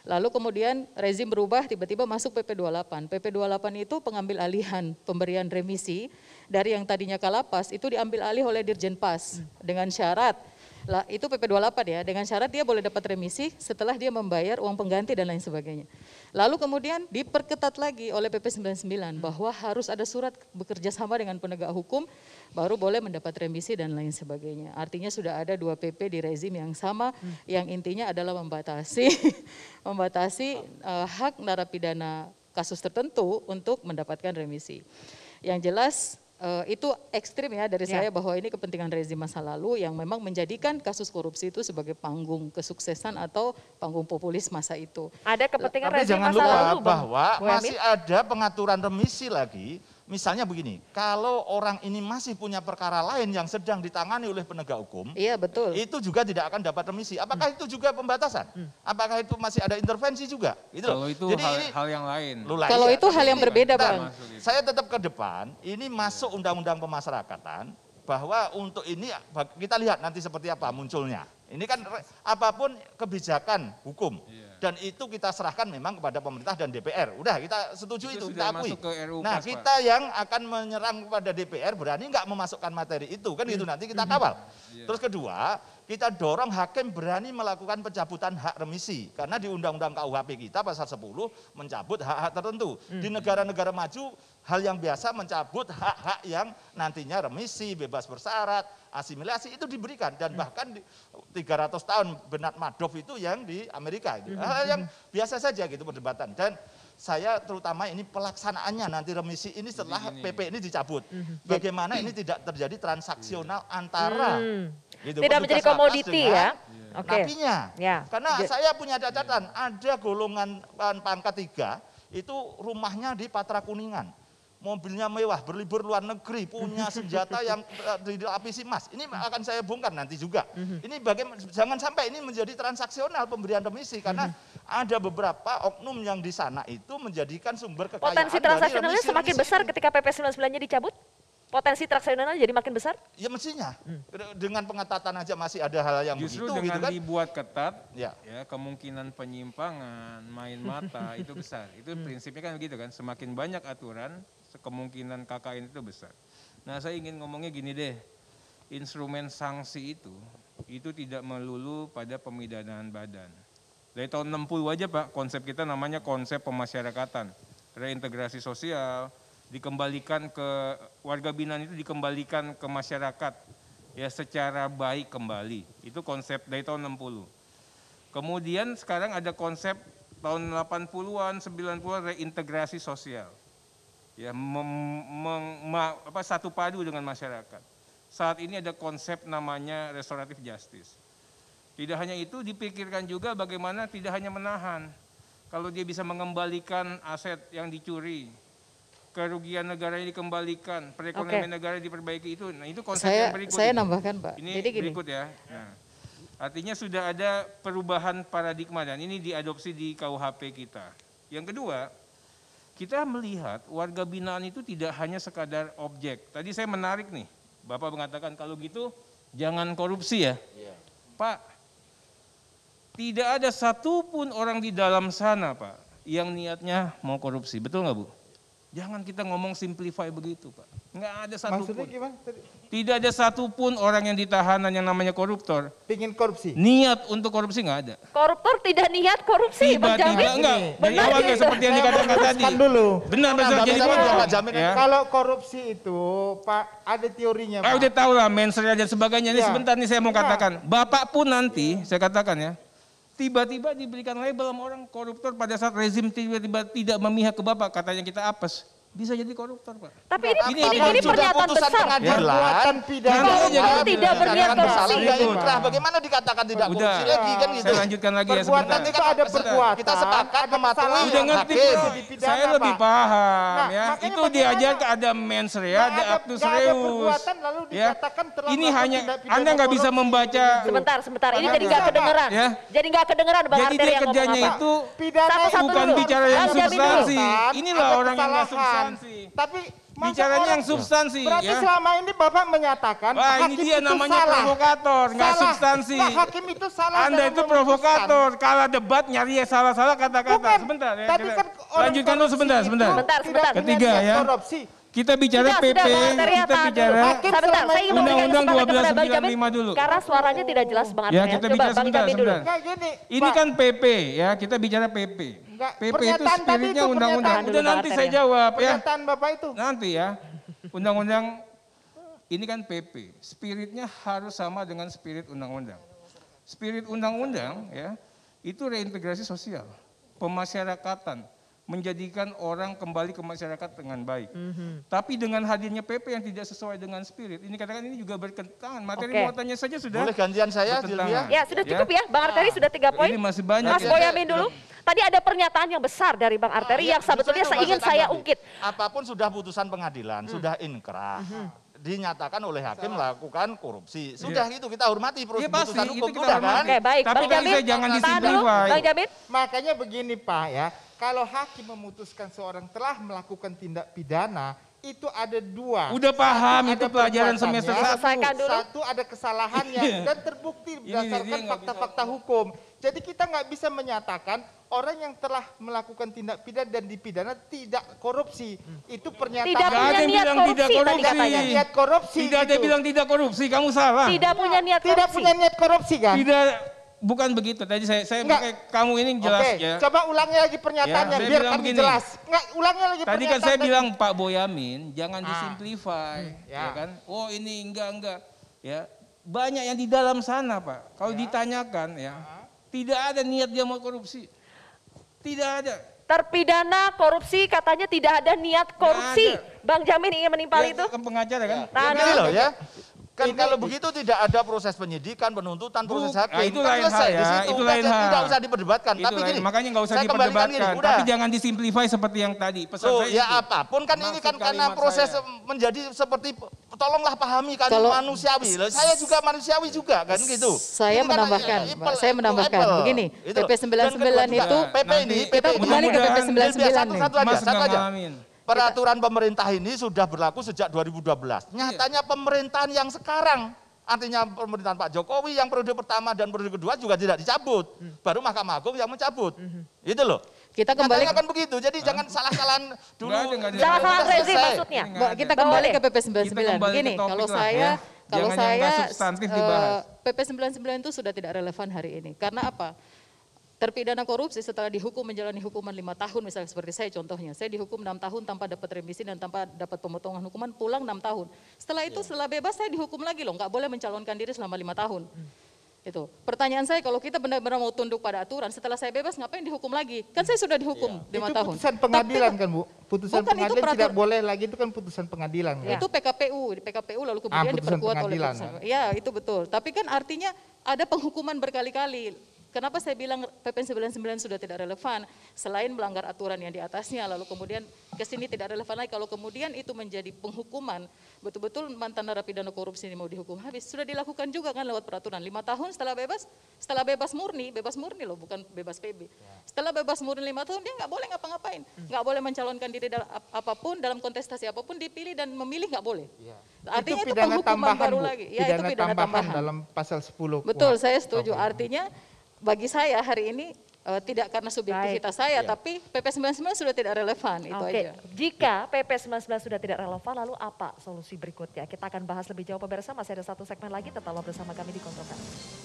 Lalu kemudian rezim berubah tiba-tiba masuk PP 28. PP 28 itu pengambil alihan pemberian remisi dari yang tadinya kalapas itu diambil alih oleh Dirjen Pas hmm. dengan syarat lah, itu PP28 ya, dengan syarat dia boleh dapat remisi setelah dia membayar uang pengganti dan lain sebagainya. Lalu kemudian diperketat lagi oleh PP99 bahwa harus ada surat bekerja sama dengan penegak hukum baru boleh mendapat remisi dan lain sebagainya. Artinya sudah ada dua PP di rezim yang sama yang intinya adalah membatasi membatasi eh, hak narapidana kasus tertentu untuk mendapatkan remisi. Yang jelas Uh, itu ekstrim ya dari yeah. saya bahwa ini kepentingan rezim masa lalu yang memang menjadikan kasus korupsi itu sebagai panggung kesuksesan atau panggung populis masa itu. Ada kepentingan rezim jangan masa lupa lalu, bahwa masih ada pengaturan remisi lagi Misalnya begini, kalau orang ini masih punya perkara lain yang sedang ditangani oleh penegak hukum, iya betul. Itu juga tidak akan dapat remisi. Apakah hmm. itu juga pembatasan? Hmm. Apakah itu masih ada intervensi juga? Itu kalau itu Jadi hal, ini, hal yang lain. Lulai, kalau ya, itu hal yang berbeda, Bang. Nah, saya tetap ke depan, ini iya. masuk undang-undang pemasyarakatan bahwa untuk ini kita lihat nanti seperti apa munculnya. Ini kan apapun kebijakan hukum iya. dan itu kita serahkan memang kepada pemerintah dan DPR. Udah kita setuju itu, itu nah, kita akui. nah kita Pak. yang akan menyerang kepada DPR berani nggak memasukkan materi itu kan itu nanti kita iya. kawal. Iya. Terus kedua kita dorong hakim berani melakukan pencabutan hak remisi karena di Undang-Undang KUHP kita pasal 10 mencabut hak-hak tertentu. Di hmm. negara-negara maju hal yang biasa mencabut hak-hak yang nantinya remisi, bebas bersyarat, asimilasi itu diberikan dan hmm. bahkan 300 tahun Bernard Madoff itu yang di Amerika gitu. Hmm. Hal yang hmm. biasa saja gitu perdebatan dan saya terutama ini pelaksanaannya nanti remisi ini setelah PP ini dicabut. Bagaimana ini tidak terjadi transaksional antara gitu, tidak menjadi komoditi ya. Iya. Okay. Napinya. Ya. Karena saya punya catatan ada golongan eh, pangkat tiga itu rumahnya di Patra Kuningan mobilnya mewah, berlibur luar negeri, punya senjata yang eh, dilapisi emas. Ini akan saya bongkar nanti juga. Mhm. Ini bagaimana jangan sampai ini menjadi transaksional pemberian remisi karena mhm. ada beberapa oknum yang di sana itu menjadikan sumber kekayaan. Potensi transaksionalnya remisi, semakin remisi besar ketika PP 99-nya dicabut? potensi transaksionalnya jadi makin besar? Ya mestinya. Hmm. Dengan pengetatan aja masih ada hal yang Justru begitu. Justru dengan gitu kan? dibuat ketat, ya. ya kemungkinan penyimpangan, main mata itu besar. Itu hmm. prinsipnya kan begitu kan, semakin banyak aturan, kemungkinan KKN itu besar. Nah saya ingin ngomongnya gini deh, instrumen sanksi itu, itu tidak melulu pada pemidanaan badan. Dari tahun 60 aja Pak, konsep kita namanya konsep pemasyarakatan, reintegrasi sosial, dikembalikan ke warga binaan itu dikembalikan ke masyarakat ya secara baik kembali. Itu konsep dari tahun 60. Kemudian sekarang ada konsep tahun 80-an, 90-an reintegrasi sosial ya mem, mem, ma, apa, satu padu dengan masyarakat. Saat ini ada konsep namanya restoratif justice. Tidak hanya itu, dipikirkan juga bagaimana tidak hanya menahan, kalau dia bisa mengembalikan aset yang dicuri, kerugian negara ini dikembalikan, perekonomian okay. negara diperbaiki itu. Nah, itu konsep saya, yang berikut. Saya ini. nambahkan, Pak. Ini Jadi berikut ya. Nah, artinya sudah ada perubahan paradigma dan ini diadopsi di KUHP kita. Yang kedua, kita melihat warga binaan itu tidak hanya sekadar objek. Tadi saya menarik nih, Bapak mengatakan kalau gitu jangan korupsi ya. ya. Pak, tidak ada satupun orang di dalam sana Pak yang niatnya mau korupsi, betul nggak Bu? Jangan kita ngomong simplify begitu Pak. Enggak ada satu Maksudnya pun. gimana? Tidak ada satu pun orang yang ditahanan yang namanya koruptor. Pingin korupsi? Niat untuk korupsi enggak ada. Koruptor tidak niat korupsi, tidak Bang Jamin. Enggak, dari seperti yang dikatakan tadi. dulu. Benar, benar. Jamin, Jamin, ya. Kalau korupsi itu, Pak, ada teorinya, ah, Pak. Ah, udah tahu lah, mensrea dan sebagainya. Ini ya. sebentar nih saya mau iya. katakan. Bapak pun nanti, ya. saya katakan ya, tiba-tiba diberikan label sama orang koruptor pada saat rezim tiba-tiba tidak memihak ke Bapak, katanya kita apes bisa jadi koruptor Pak. Tapi ini ini, ini, ini pernyataan besar. Perbuatan pidana kalau tidak berniat bersalah nggak Bagaimana dikatakan tidak korupsi Udah. lagi kan gitu. Saya lanjutkan lagi ya Perbuatan itu ada perbuatan. Kita sepakat mematuhi Sudah ngerti Saya lebih paham nah, ya. Itu diajak ke ada mens ya. ada actus reus. lalu ya. Ini hanya Anda nggak bisa membaca. Sebentar, sebentar. Ini jadi nggak kedengeran. Ya. Jadi nggak kedengeran Bang yang ngomong apa. Jadi kerjanya itu bukan bicara yang substansi. Inilah orang yang nggak substansi substansi. Tapi bicaranya yang substansi. Berarti ya? selama ini Bapak menyatakan Wah, hakim ini dia itu namanya salah. provokator, nggak substansi. Nah, hakim itu salah. Anda itu provokator. Kalau debat nyari ya salah-salah kata-kata. Sebentar ya. Tapi kan lanjutkan dulu sebentar, sebentar. Sebentar, sebentar. Ketiga ya. Korupsi. Kita bicara sudah, PP, sudah, kita bicara Undang-Undang 1295 dulu. Karena suaranya tidak jelas banget. Ya, ya. kita bicara sebentar, sebentar. Ini kan PP ya, kita bicara PP. Enggak, PP itu spiritnya undang-undang. Udah nanti saya jawab ya. Pernyataan Bapak itu. Nanti ya. Undang-undang ini kan PP. Spiritnya harus sama dengan spirit undang-undang. Spirit undang-undang ya itu reintegrasi sosial, pemasyarakatan, menjadikan orang kembali ke masyarakat dengan baik. Mm -hmm. Tapi dengan hadirnya PP yang tidak sesuai dengan spirit, ini katakan ini juga bertentangan. Materi okay. muatannya saja sudah. Boleh gantian saya, Julia. Ya? ya, sudah ya. cukup ya. ya. Bang Arteri sudah tiga poin. Ini masih banyak. Mas ya. Boyamin dulu. Iya. Tadi ada pernyataan yang besar dari Bang Arteri oh, yang sebetulnya saya ingin saya tadi. ungkit. Apapun sudah putusan pengadilan, hmm. sudah inkrah. Hmm dinyatakan oleh hakim melakukan korupsi. Iya. Sudah yeah. itu kita hormati proses iya, putusan hukum sudah kan. Oke, baik. Tapi Bang kan Jamin, jangan disimplifikasi. Bang Jamin. Makanya begini Pak ya, kalau hakim memutuskan seorang telah melakukan tindak pidana, itu ada dua. Udah paham itu pelajaran semester satu. Satu ada kesalahannya iya. dan terbukti berdasarkan fakta-fakta hukum. Jadi kita nggak bisa menyatakan orang yang telah melakukan tindak pidana dan dipidana tidak korupsi. Itu pernyataan. Tidak punya niat bilang korupsi. Tidak korupsi. Tidak ada niat korupsi. Tidak gitu. bilang tidak korupsi. Kamu salah. Tidak punya niat korupsi. Tidak punya niat korupsi kan? Tidak Bukan begitu. Tadi saya saya pakai kamu ini jelas okay. ya. Coba ulangi lagi pernyataannya ya, biar kami begini. jelas. Enggak, ulangi lagi Tadi kan saya bilang Pak Boyamin jangan ah. disimplify, hmm, ya. ya kan? Oh, ini enggak enggak. Ya. Banyak yang di dalam sana, Pak. Kalau ya. ditanyakan ya, ah. tidak ada niat dia mau korupsi. Tidak ada. Terpidana korupsi katanya tidak ada niat korupsi. Ada. Bang Jamin ingin menimpal ya, itu? Pengacara kan? Ya. Nah, ya, nah, ya. Kan ini, kalau begitu tidak ada proses penyidikan, penuntutan, proses hakim. Nah, itu kan lain hal ya, situ. itu lain hal. Tidak usah diperdebatkan. Itu tapi lain, gini, makanya nggak usah diperdebatkan. Gini, tapi jangan disimplify seperti yang tadi. Pesan oh, saya ya itu. apapun kan Maksud ini kan karena proses saya. menjadi seperti tolonglah pahami kan Tolong, manusiawi. Saya juga manusiawi juga kan gitu. Saya ini kan menambahkan, kan, Pak, saya menambahkan. Apple, begini, itu. PP 99 itu PP nah, ini, PP kita kembali ke PP 99 nih. Satu aja, satu aja. Peraturan pemerintah ini sudah berlaku sejak 2012. Iya. Nyatanya pemerintahan yang sekarang, artinya pemerintahan Pak Jokowi yang periode pertama dan periode kedua juga tidak dicabut. Hmm. Baru Mahkamah Agung yang mencabut. Hmm. Itu loh. Kita kembali Nyatanya kan begitu. Jadi Hah? jangan salah-salahan dulu. Jangan salah rezim maksudnya. kita kembali ke PP 99. Gini, kalau saya ya. kalau saya uh, PP 99 itu sudah tidak relevan hari ini. Karena apa? terpidana korupsi setelah dihukum menjalani hukuman lima tahun misalnya seperti saya contohnya saya dihukum enam tahun tanpa dapat remisi dan tanpa dapat pemotongan hukuman pulang enam tahun setelah itu yeah. setelah bebas saya dihukum lagi loh nggak boleh mencalonkan diri selama lima tahun hmm. itu pertanyaan saya kalau kita benar-benar mau tunduk pada aturan setelah saya bebas ngapain dihukum lagi kan saya sudah dihukum iya. lima tahun putusan pengadilan Tapi, kan bu putusan pengadilan itu peratur... tidak boleh lagi itu kan putusan pengadilan Kan? Iya. itu PKPU di PKPU lalu ah, kemudian ah, diperkuat oleh putusan ya itu betul tapi kan artinya ada penghukuman berkali-kali Kenapa saya bilang PP 99 sudah tidak relevan? Selain melanggar aturan yang di atasnya, lalu kemudian ke sini tidak relevan lagi. Kalau kemudian itu menjadi penghukuman, betul-betul mantan narapidana korupsi ini mau dihukum habis. Sudah dilakukan juga kan lewat peraturan. Lima tahun setelah bebas, setelah bebas murni, bebas murni loh, bukan bebas PB. Setelah bebas murni lima tahun, dia nggak boleh ngapa-ngapain. Nggak boleh mencalonkan diri dalam apapun, dalam kontestasi apapun, dipilih dan memilih nggak boleh. Iya. Artinya itu, itu penghukuman tambahan, baru Bu. lagi. Ya, pidana itu pidana tambahan, tambahan dalam pasal 10. Betul, saya setuju. Artinya bagi saya hari ini uh, tidak karena subjektivitas saya, iya. tapi PP 99 sudah tidak relevan itu okay. aja. Jika PP 99 sudah tidak relevan, lalu apa solusi berikutnya? Kita akan bahas lebih jauh pemirsa. Masih ada satu segmen lagi, tetaplah bersama kami di Kontroversi.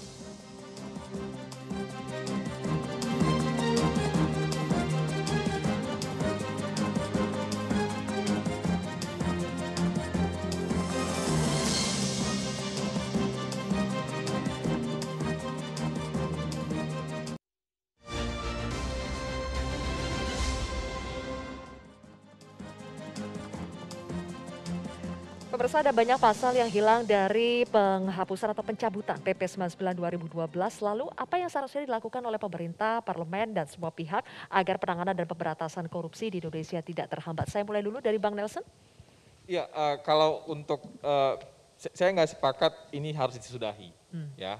Pemirsa ada banyak pasal yang hilang dari penghapusan atau pencabutan PP 99 2012. Lalu apa yang seharusnya dilakukan oleh pemerintah, parlemen dan semua pihak agar penanganan dan pemberantasan korupsi di Indonesia tidak terhambat? Saya mulai dulu dari Bang Nelson. Ya, uh, kalau untuk uh, saya nggak sepakat ini harus disudahi. Hmm. Ya,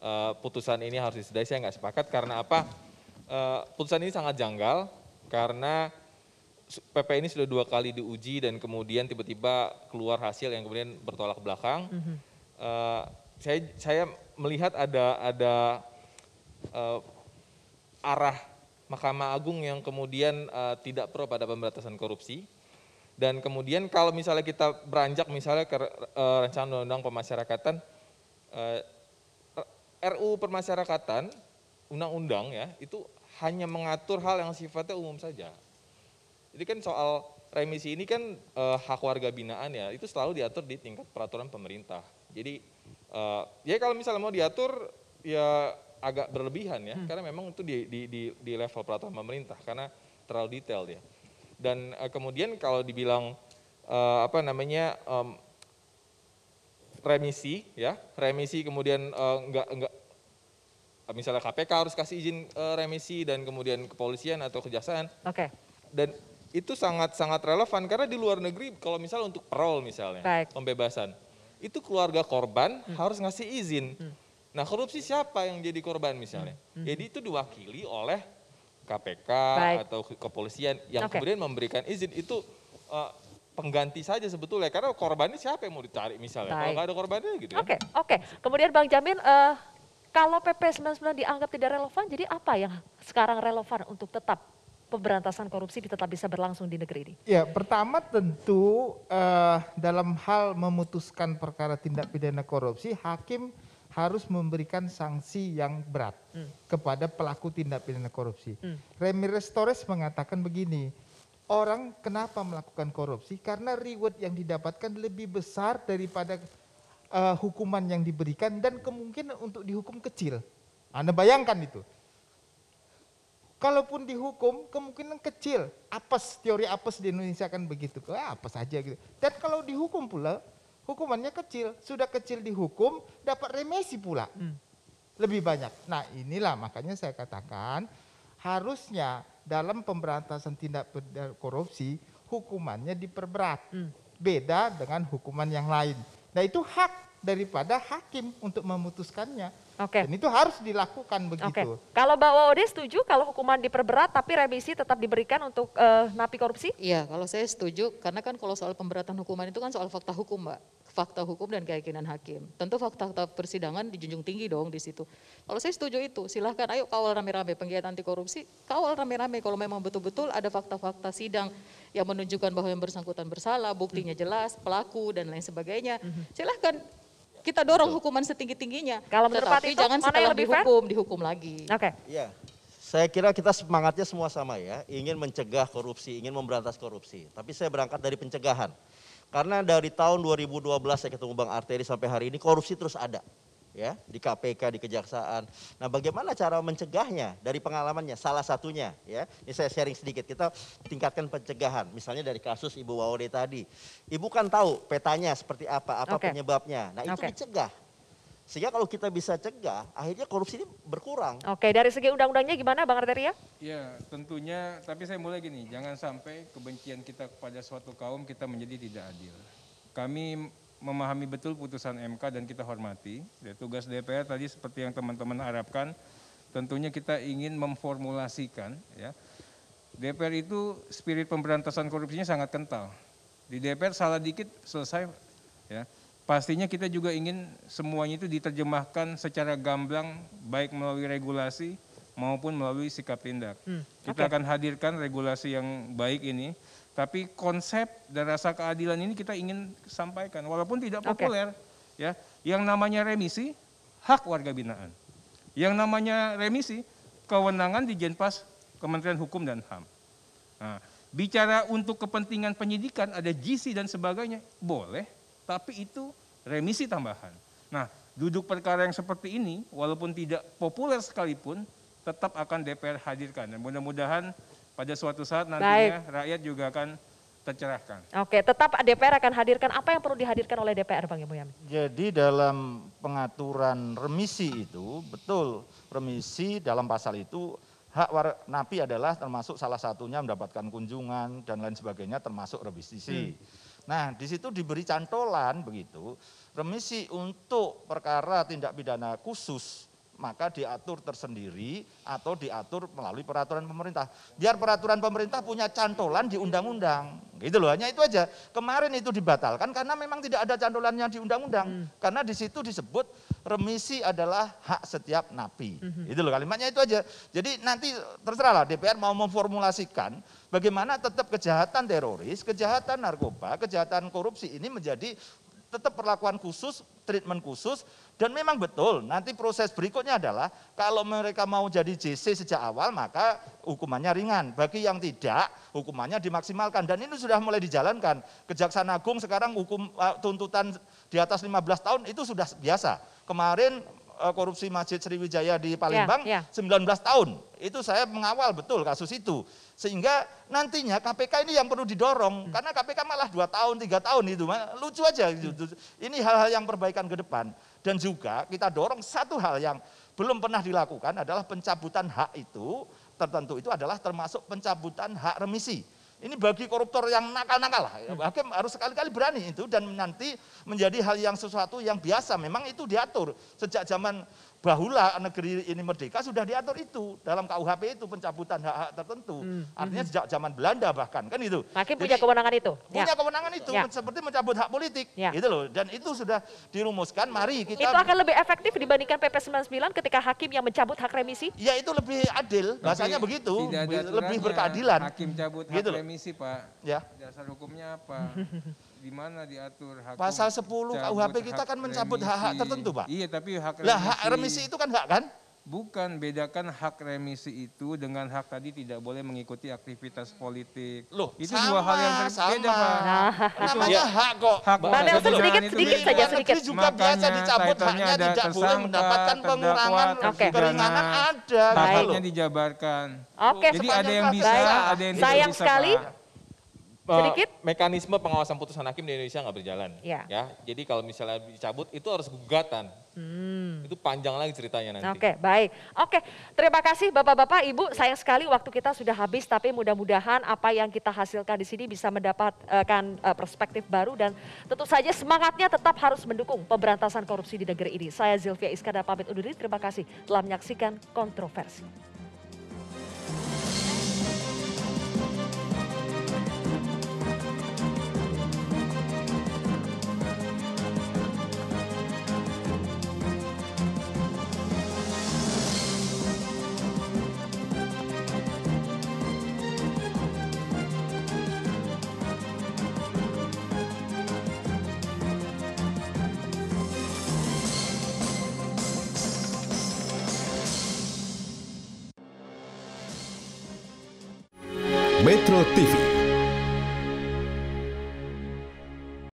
uh, putusan ini harus disudahi. Saya nggak sepakat karena apa? Uh, putusan ini sangat janggal karena PP ini sudah dua kali diuji dan kemudian tiba-tiba keluar hasil yang kemudian bertolak belakang. Mm -hmm. uh, saya saya melihat ada ada uh, arah Mahkamah Agung yang kemudian uh, tidak pro pada pemberantasan korupsi. Dan kemudian kalau misalnya kita beranjak misalnya ke uh, rancangan undang-undang pemasyarakatan, uh, RU permasyarakatan, undang-undang ya, itu hanya mengatur hal yang sifatnya umum saja. Jadi kan soal remisi ini kan e, hak warga binaan ya, itu selalu diatur di tingkat peraturan pemerintah. Jadi e, ya kalau misalnya mau diatur ya agak berlebihan ya, hmm. karena memang itu di, di, di, di level peraturan pemerintah karena terlalu detail ya. Dan e, kemudian kalau dibilang e, apa namanya e, remisi ya, remisi kemudian e, enggak enggak misalnya KPK harus kasih izin e, remisi dan kemudian kepolisian atau kejaksaan. Oke. Okay. Dan itu sangat-sangat relevan karena di luar negeri kalau misalnya untuk parole misalnya Baik. pembebasan itu keluarga korban hmm. harus ngasih izin. Hmm. Nah korupsi siapa yang jadi korban misalnya? Hmm. hmm. Jadi itu diwakili oleh KPK Baik. atau kepolisian yang okay. kemudian memberikan izin itu uh, pengganti saja sebetulnya karena korbannya siapa yang mau ditarik misalnya Baik. kalau nggak ada korbannya gitu. Ya. Oke okay. oke. Okay. Kemudian Bang Jamin uh, kalau PP 99 dianggap tidak relevan, jadi apa yang sekarang relevan untuk tetap pemberantasan korupsi tetap bisa berlangsung di negeri ini? Ya, pertama tentu uh, dalam hal memutuskan perkara tindak pidana korupsi, hakim harus memberikan sanksi yang berat hmm. kepada pelaku tindak pidana korupsi. Hmm. Ramirez Restores mengatakan begini, orang kenapa melakukan korupsi? Karena reward yang didapatkan lebih besar daripada uh, hukuman yang diberikan dan kemungkinan untuk dihukum kecil. Anda bayangkan itu. Kalaupun dihukum, kemungkinan kecil. Apes, teori apes di Indonesia kan begitu. Ah, apes saja gitu. Dan kalau dihukum pula, hukumannya kecil. Sudah kecil dihukum, dapat remisi pula. Hmm. Lebih banyak. Nah inilah makanya saya katakan, harusnya dalam pemberantasan tindak korupsi, hukumannya diperberat. Hmm. Beda dengan hukuman yang lain. Nah itu hak daripada hakim untuk memutuskannya Okay. Dan itu harus dilakukan begitu. Okay. Kalau Mbak Wawode setuju kalau hukuman diperberat tapi revisi tetap diberikan untuk uh, napi korupsi? Iya, kalau saya setuju karena kan kalau soal pemberatan hukuman itu kan soal fakta hukum, Mbak. Fakta hukum dan keyakinan hakim. Tentu fakta-fakta persidangan dijunjung tinggi dong di situ. Kalau saya setuju itu, silahkan ayo kawal rame-rame penggiat anti korupsi, kawal rame-rame kalau memang betul-betul ada fakta-fakta sidang yang menunjukkan bahwa yang bersangkutan bersalah, buktinya jelas, pelaku dan lain sebagainya. Mhm. Silahkan kita dorong Betul. hukuman setinggi-tingginya. Kalau menurut Pak itu, jangan setelah lebih dihukum, fair? dihukum lagi. Oke. Okay. Iya. Saya kira kita semangatnya semua sama ya, ingin mencegah korupsi, ingin memberantas korupsi. Tapi saya berangkat dari pencegahan. Karena dari tahun 2012 saya ketemu Bang Arteri sampai hari ini korupsi terus ada ya di KPK di kejaksaan. Nah, bagaimana cara mencegahnya dari pengalamannya? Salah satunya ya. Ini saya sharing sedikit. Kita tingkatkan pencegahan. Misalnya dari kasus Ibu Wawode tadi. Ibu kan tahu petanya seperti apa, apa okay. penyebabnya. Nah, itu okay. dicegah. Sehingga kalau kita bisa cegah, akhirnya korupsi ini berkurang. Oke, dari segi undang-undangnya gimana Bang Arteria? Ya, tentunya, tapi saya mulai gini, jangan sampai kebencian kita kepada suatu kaum kita menjadi tidak adil. Kami memahami betul putusan MK dan kita hormati. Ya, tugas DPR tadi seperti yang teman-teman harapkan, tentunya kita ingin memformulasikan. Ya. DPR itu spirit pemberantasan korupsinya sangat kental. Di DPR salah dikit selesai. Ya. Pastinya kita juga ingin semuanya itu diterjemahkan secara gamblang, baik melalui regulasi maupun melalui sikap tindak. Hmm, kita akan hadirkan regulasi yang baik ini tapi konsep dan rasa keadilan ini kita ingin sampaikan walaupun tidak populer okay. ya. Yang namanya remisi hak warga binaan. Yang namanya remisi kewenangan di Jenpas Kementerian Hukum dan HAM. Nah, bicara untuk kepentingan penyidikan ada GC dan sebagainya, boleh, tapi itu remisi tambahan. Nah, duduk perkara yang seperti ini walaupun tidak populer sekalipun tetap akan DPR hadirkan dan mudah-mudahan pada suatu saat nantinya Baik. rakyat juga akan tercerahkan. Oke, tetap DPR akan hadirkan apa yang perlu dihadirkan oleh DPR Bang Ibu Yamin? Jadi dalam pengaturan remisi itu betul remisi dalam pasal itu hak war, napi adalah termasuk salah satunya mendapatkan kunjungan dan lain sebagainya termasuk remisi. Hmm. Nah, di situ diberi cantolan begitu remisi untuk perkara tindak pidana khusus maka diatur tersendiri atau diatur melalui peraturan pemerintah. Biar peraturan pemerintah punya cantolan di undang-undang. Gitu loh, hanya itu aja. Kemarin itu dibatalkan karena memang tidak ada cantolannya di undang-undang. Hmm. Karena di situ disebut remisi adalah hak setiap napi. Hmm. Itu loh kalimatnya itu aja. Jadi nanti terserahlah DPR mau memformulasikan bagaimana tetap kejahatan teroris, kejahatan narkoba, kejahatan korupsi ini menjadi tetap perlakuan khusus, treatment khusus dan memang betul, nanti proses berikutnya adalah kalau mereka mau jadi JC sejak awal maka hukumannya ringan. Bagi yang tidak, hukumannya dimaksimalkan. Dan ini sudah mulai dijalankan. Kejaksaan Agung sekarang hukum eh, tuntutan di atas 15 tahun itu sudah biasa. Kemarin eh, korupsi Masjid Sriwijaya di ya, Palembang ya, ya. 19 tahun. Itu saya mengawal betul kasus itu. Sehingga nantinya KPK ini yang perlu didorong hmm. karena KPK malah dua tahun, tiga tahun itu lucu aja Hmm. Ini hal-hal yang perbaikan ke depan. Dan juga kita dorong satu hal yang belum pernah dilakukan adalah pencabutan hak itu tertentu itu adalah termasuk pencabutan hak remisi. Ini bagi koruptor yang nakal-nakal lah. Hmm. Hakim harus sekali-kali berani itu dan nanti menjadi hal yang sesuatu yang biasa. Memang itu diatur sejak zaman bahula negeri ini merdeka sudah diatur itu dalam KUHP itu pencabutan hak-hak tertentu. Hmm. hmm Artinya hmm. sejak zaman Belanda bahkan kan itu. Hakim Jadi, punya kewenangan itu. Ya. Punya ya. kewenangan itu ya. seperti mencabut hak politik ya. gitu loh dan itu sudah dirumuskan mari kita Itu akan lebih efektif dibandingkan PP 99 ketika hakim yang mencabut hak remisi? Ya itu lebih adil bahasanya Tapi begitu. Lebih berkeadilan. Hakim cabut gitu hak remisi, Pak. Ya. Dasar hukumnya apa? di mana diatur hak Pasal 10 KUHP kita kan mencabut hak-hak tertentu, Pak. Iya, tapi hak remisi. Lah, hak remisi itu kan hak kan? Bukan, bedakan hak remisi itu dengan hak tadi tidak boleh mengikuti aktivitas politik. Loh, itu sama, dua hal yang berbeda, Pak. Nah. Namanya hak kok. Hak Bang, sedikit, nah, sedikit saja, sedikit. juga Makanya, biasa dicabut haknya tidak tersangka, boleh mendapatkan pengurangan, okay. keringanan ada. Gitu haknya dijabarkan. Oke, okay, Jadi ada yang bisa, baik. ada yang tidak bisa, Sayang sekali, Pak. Eh, sedikit mekanisme pengawasan putusan hakim di Indonesia nggak berjalan ya. ya jadi kalau misalnya dicabut itu harus gugatan hmm. itu panjang lagi ceritanya nanti oke baik oke terima kasih bapak-bapak ibu ya. sayang sekali waktu kita sudah habis tapi mudah-mudahan apa yang kita hasilkan di sini bisa mendapatkan eh, perspektif baru dan tentu saja semangatnya tetap harus mendukung pemberantasan korupsi di negeri ini saya Zilvia Iskandar pamit undur diri terima kasih telah menyaksikan kontroversi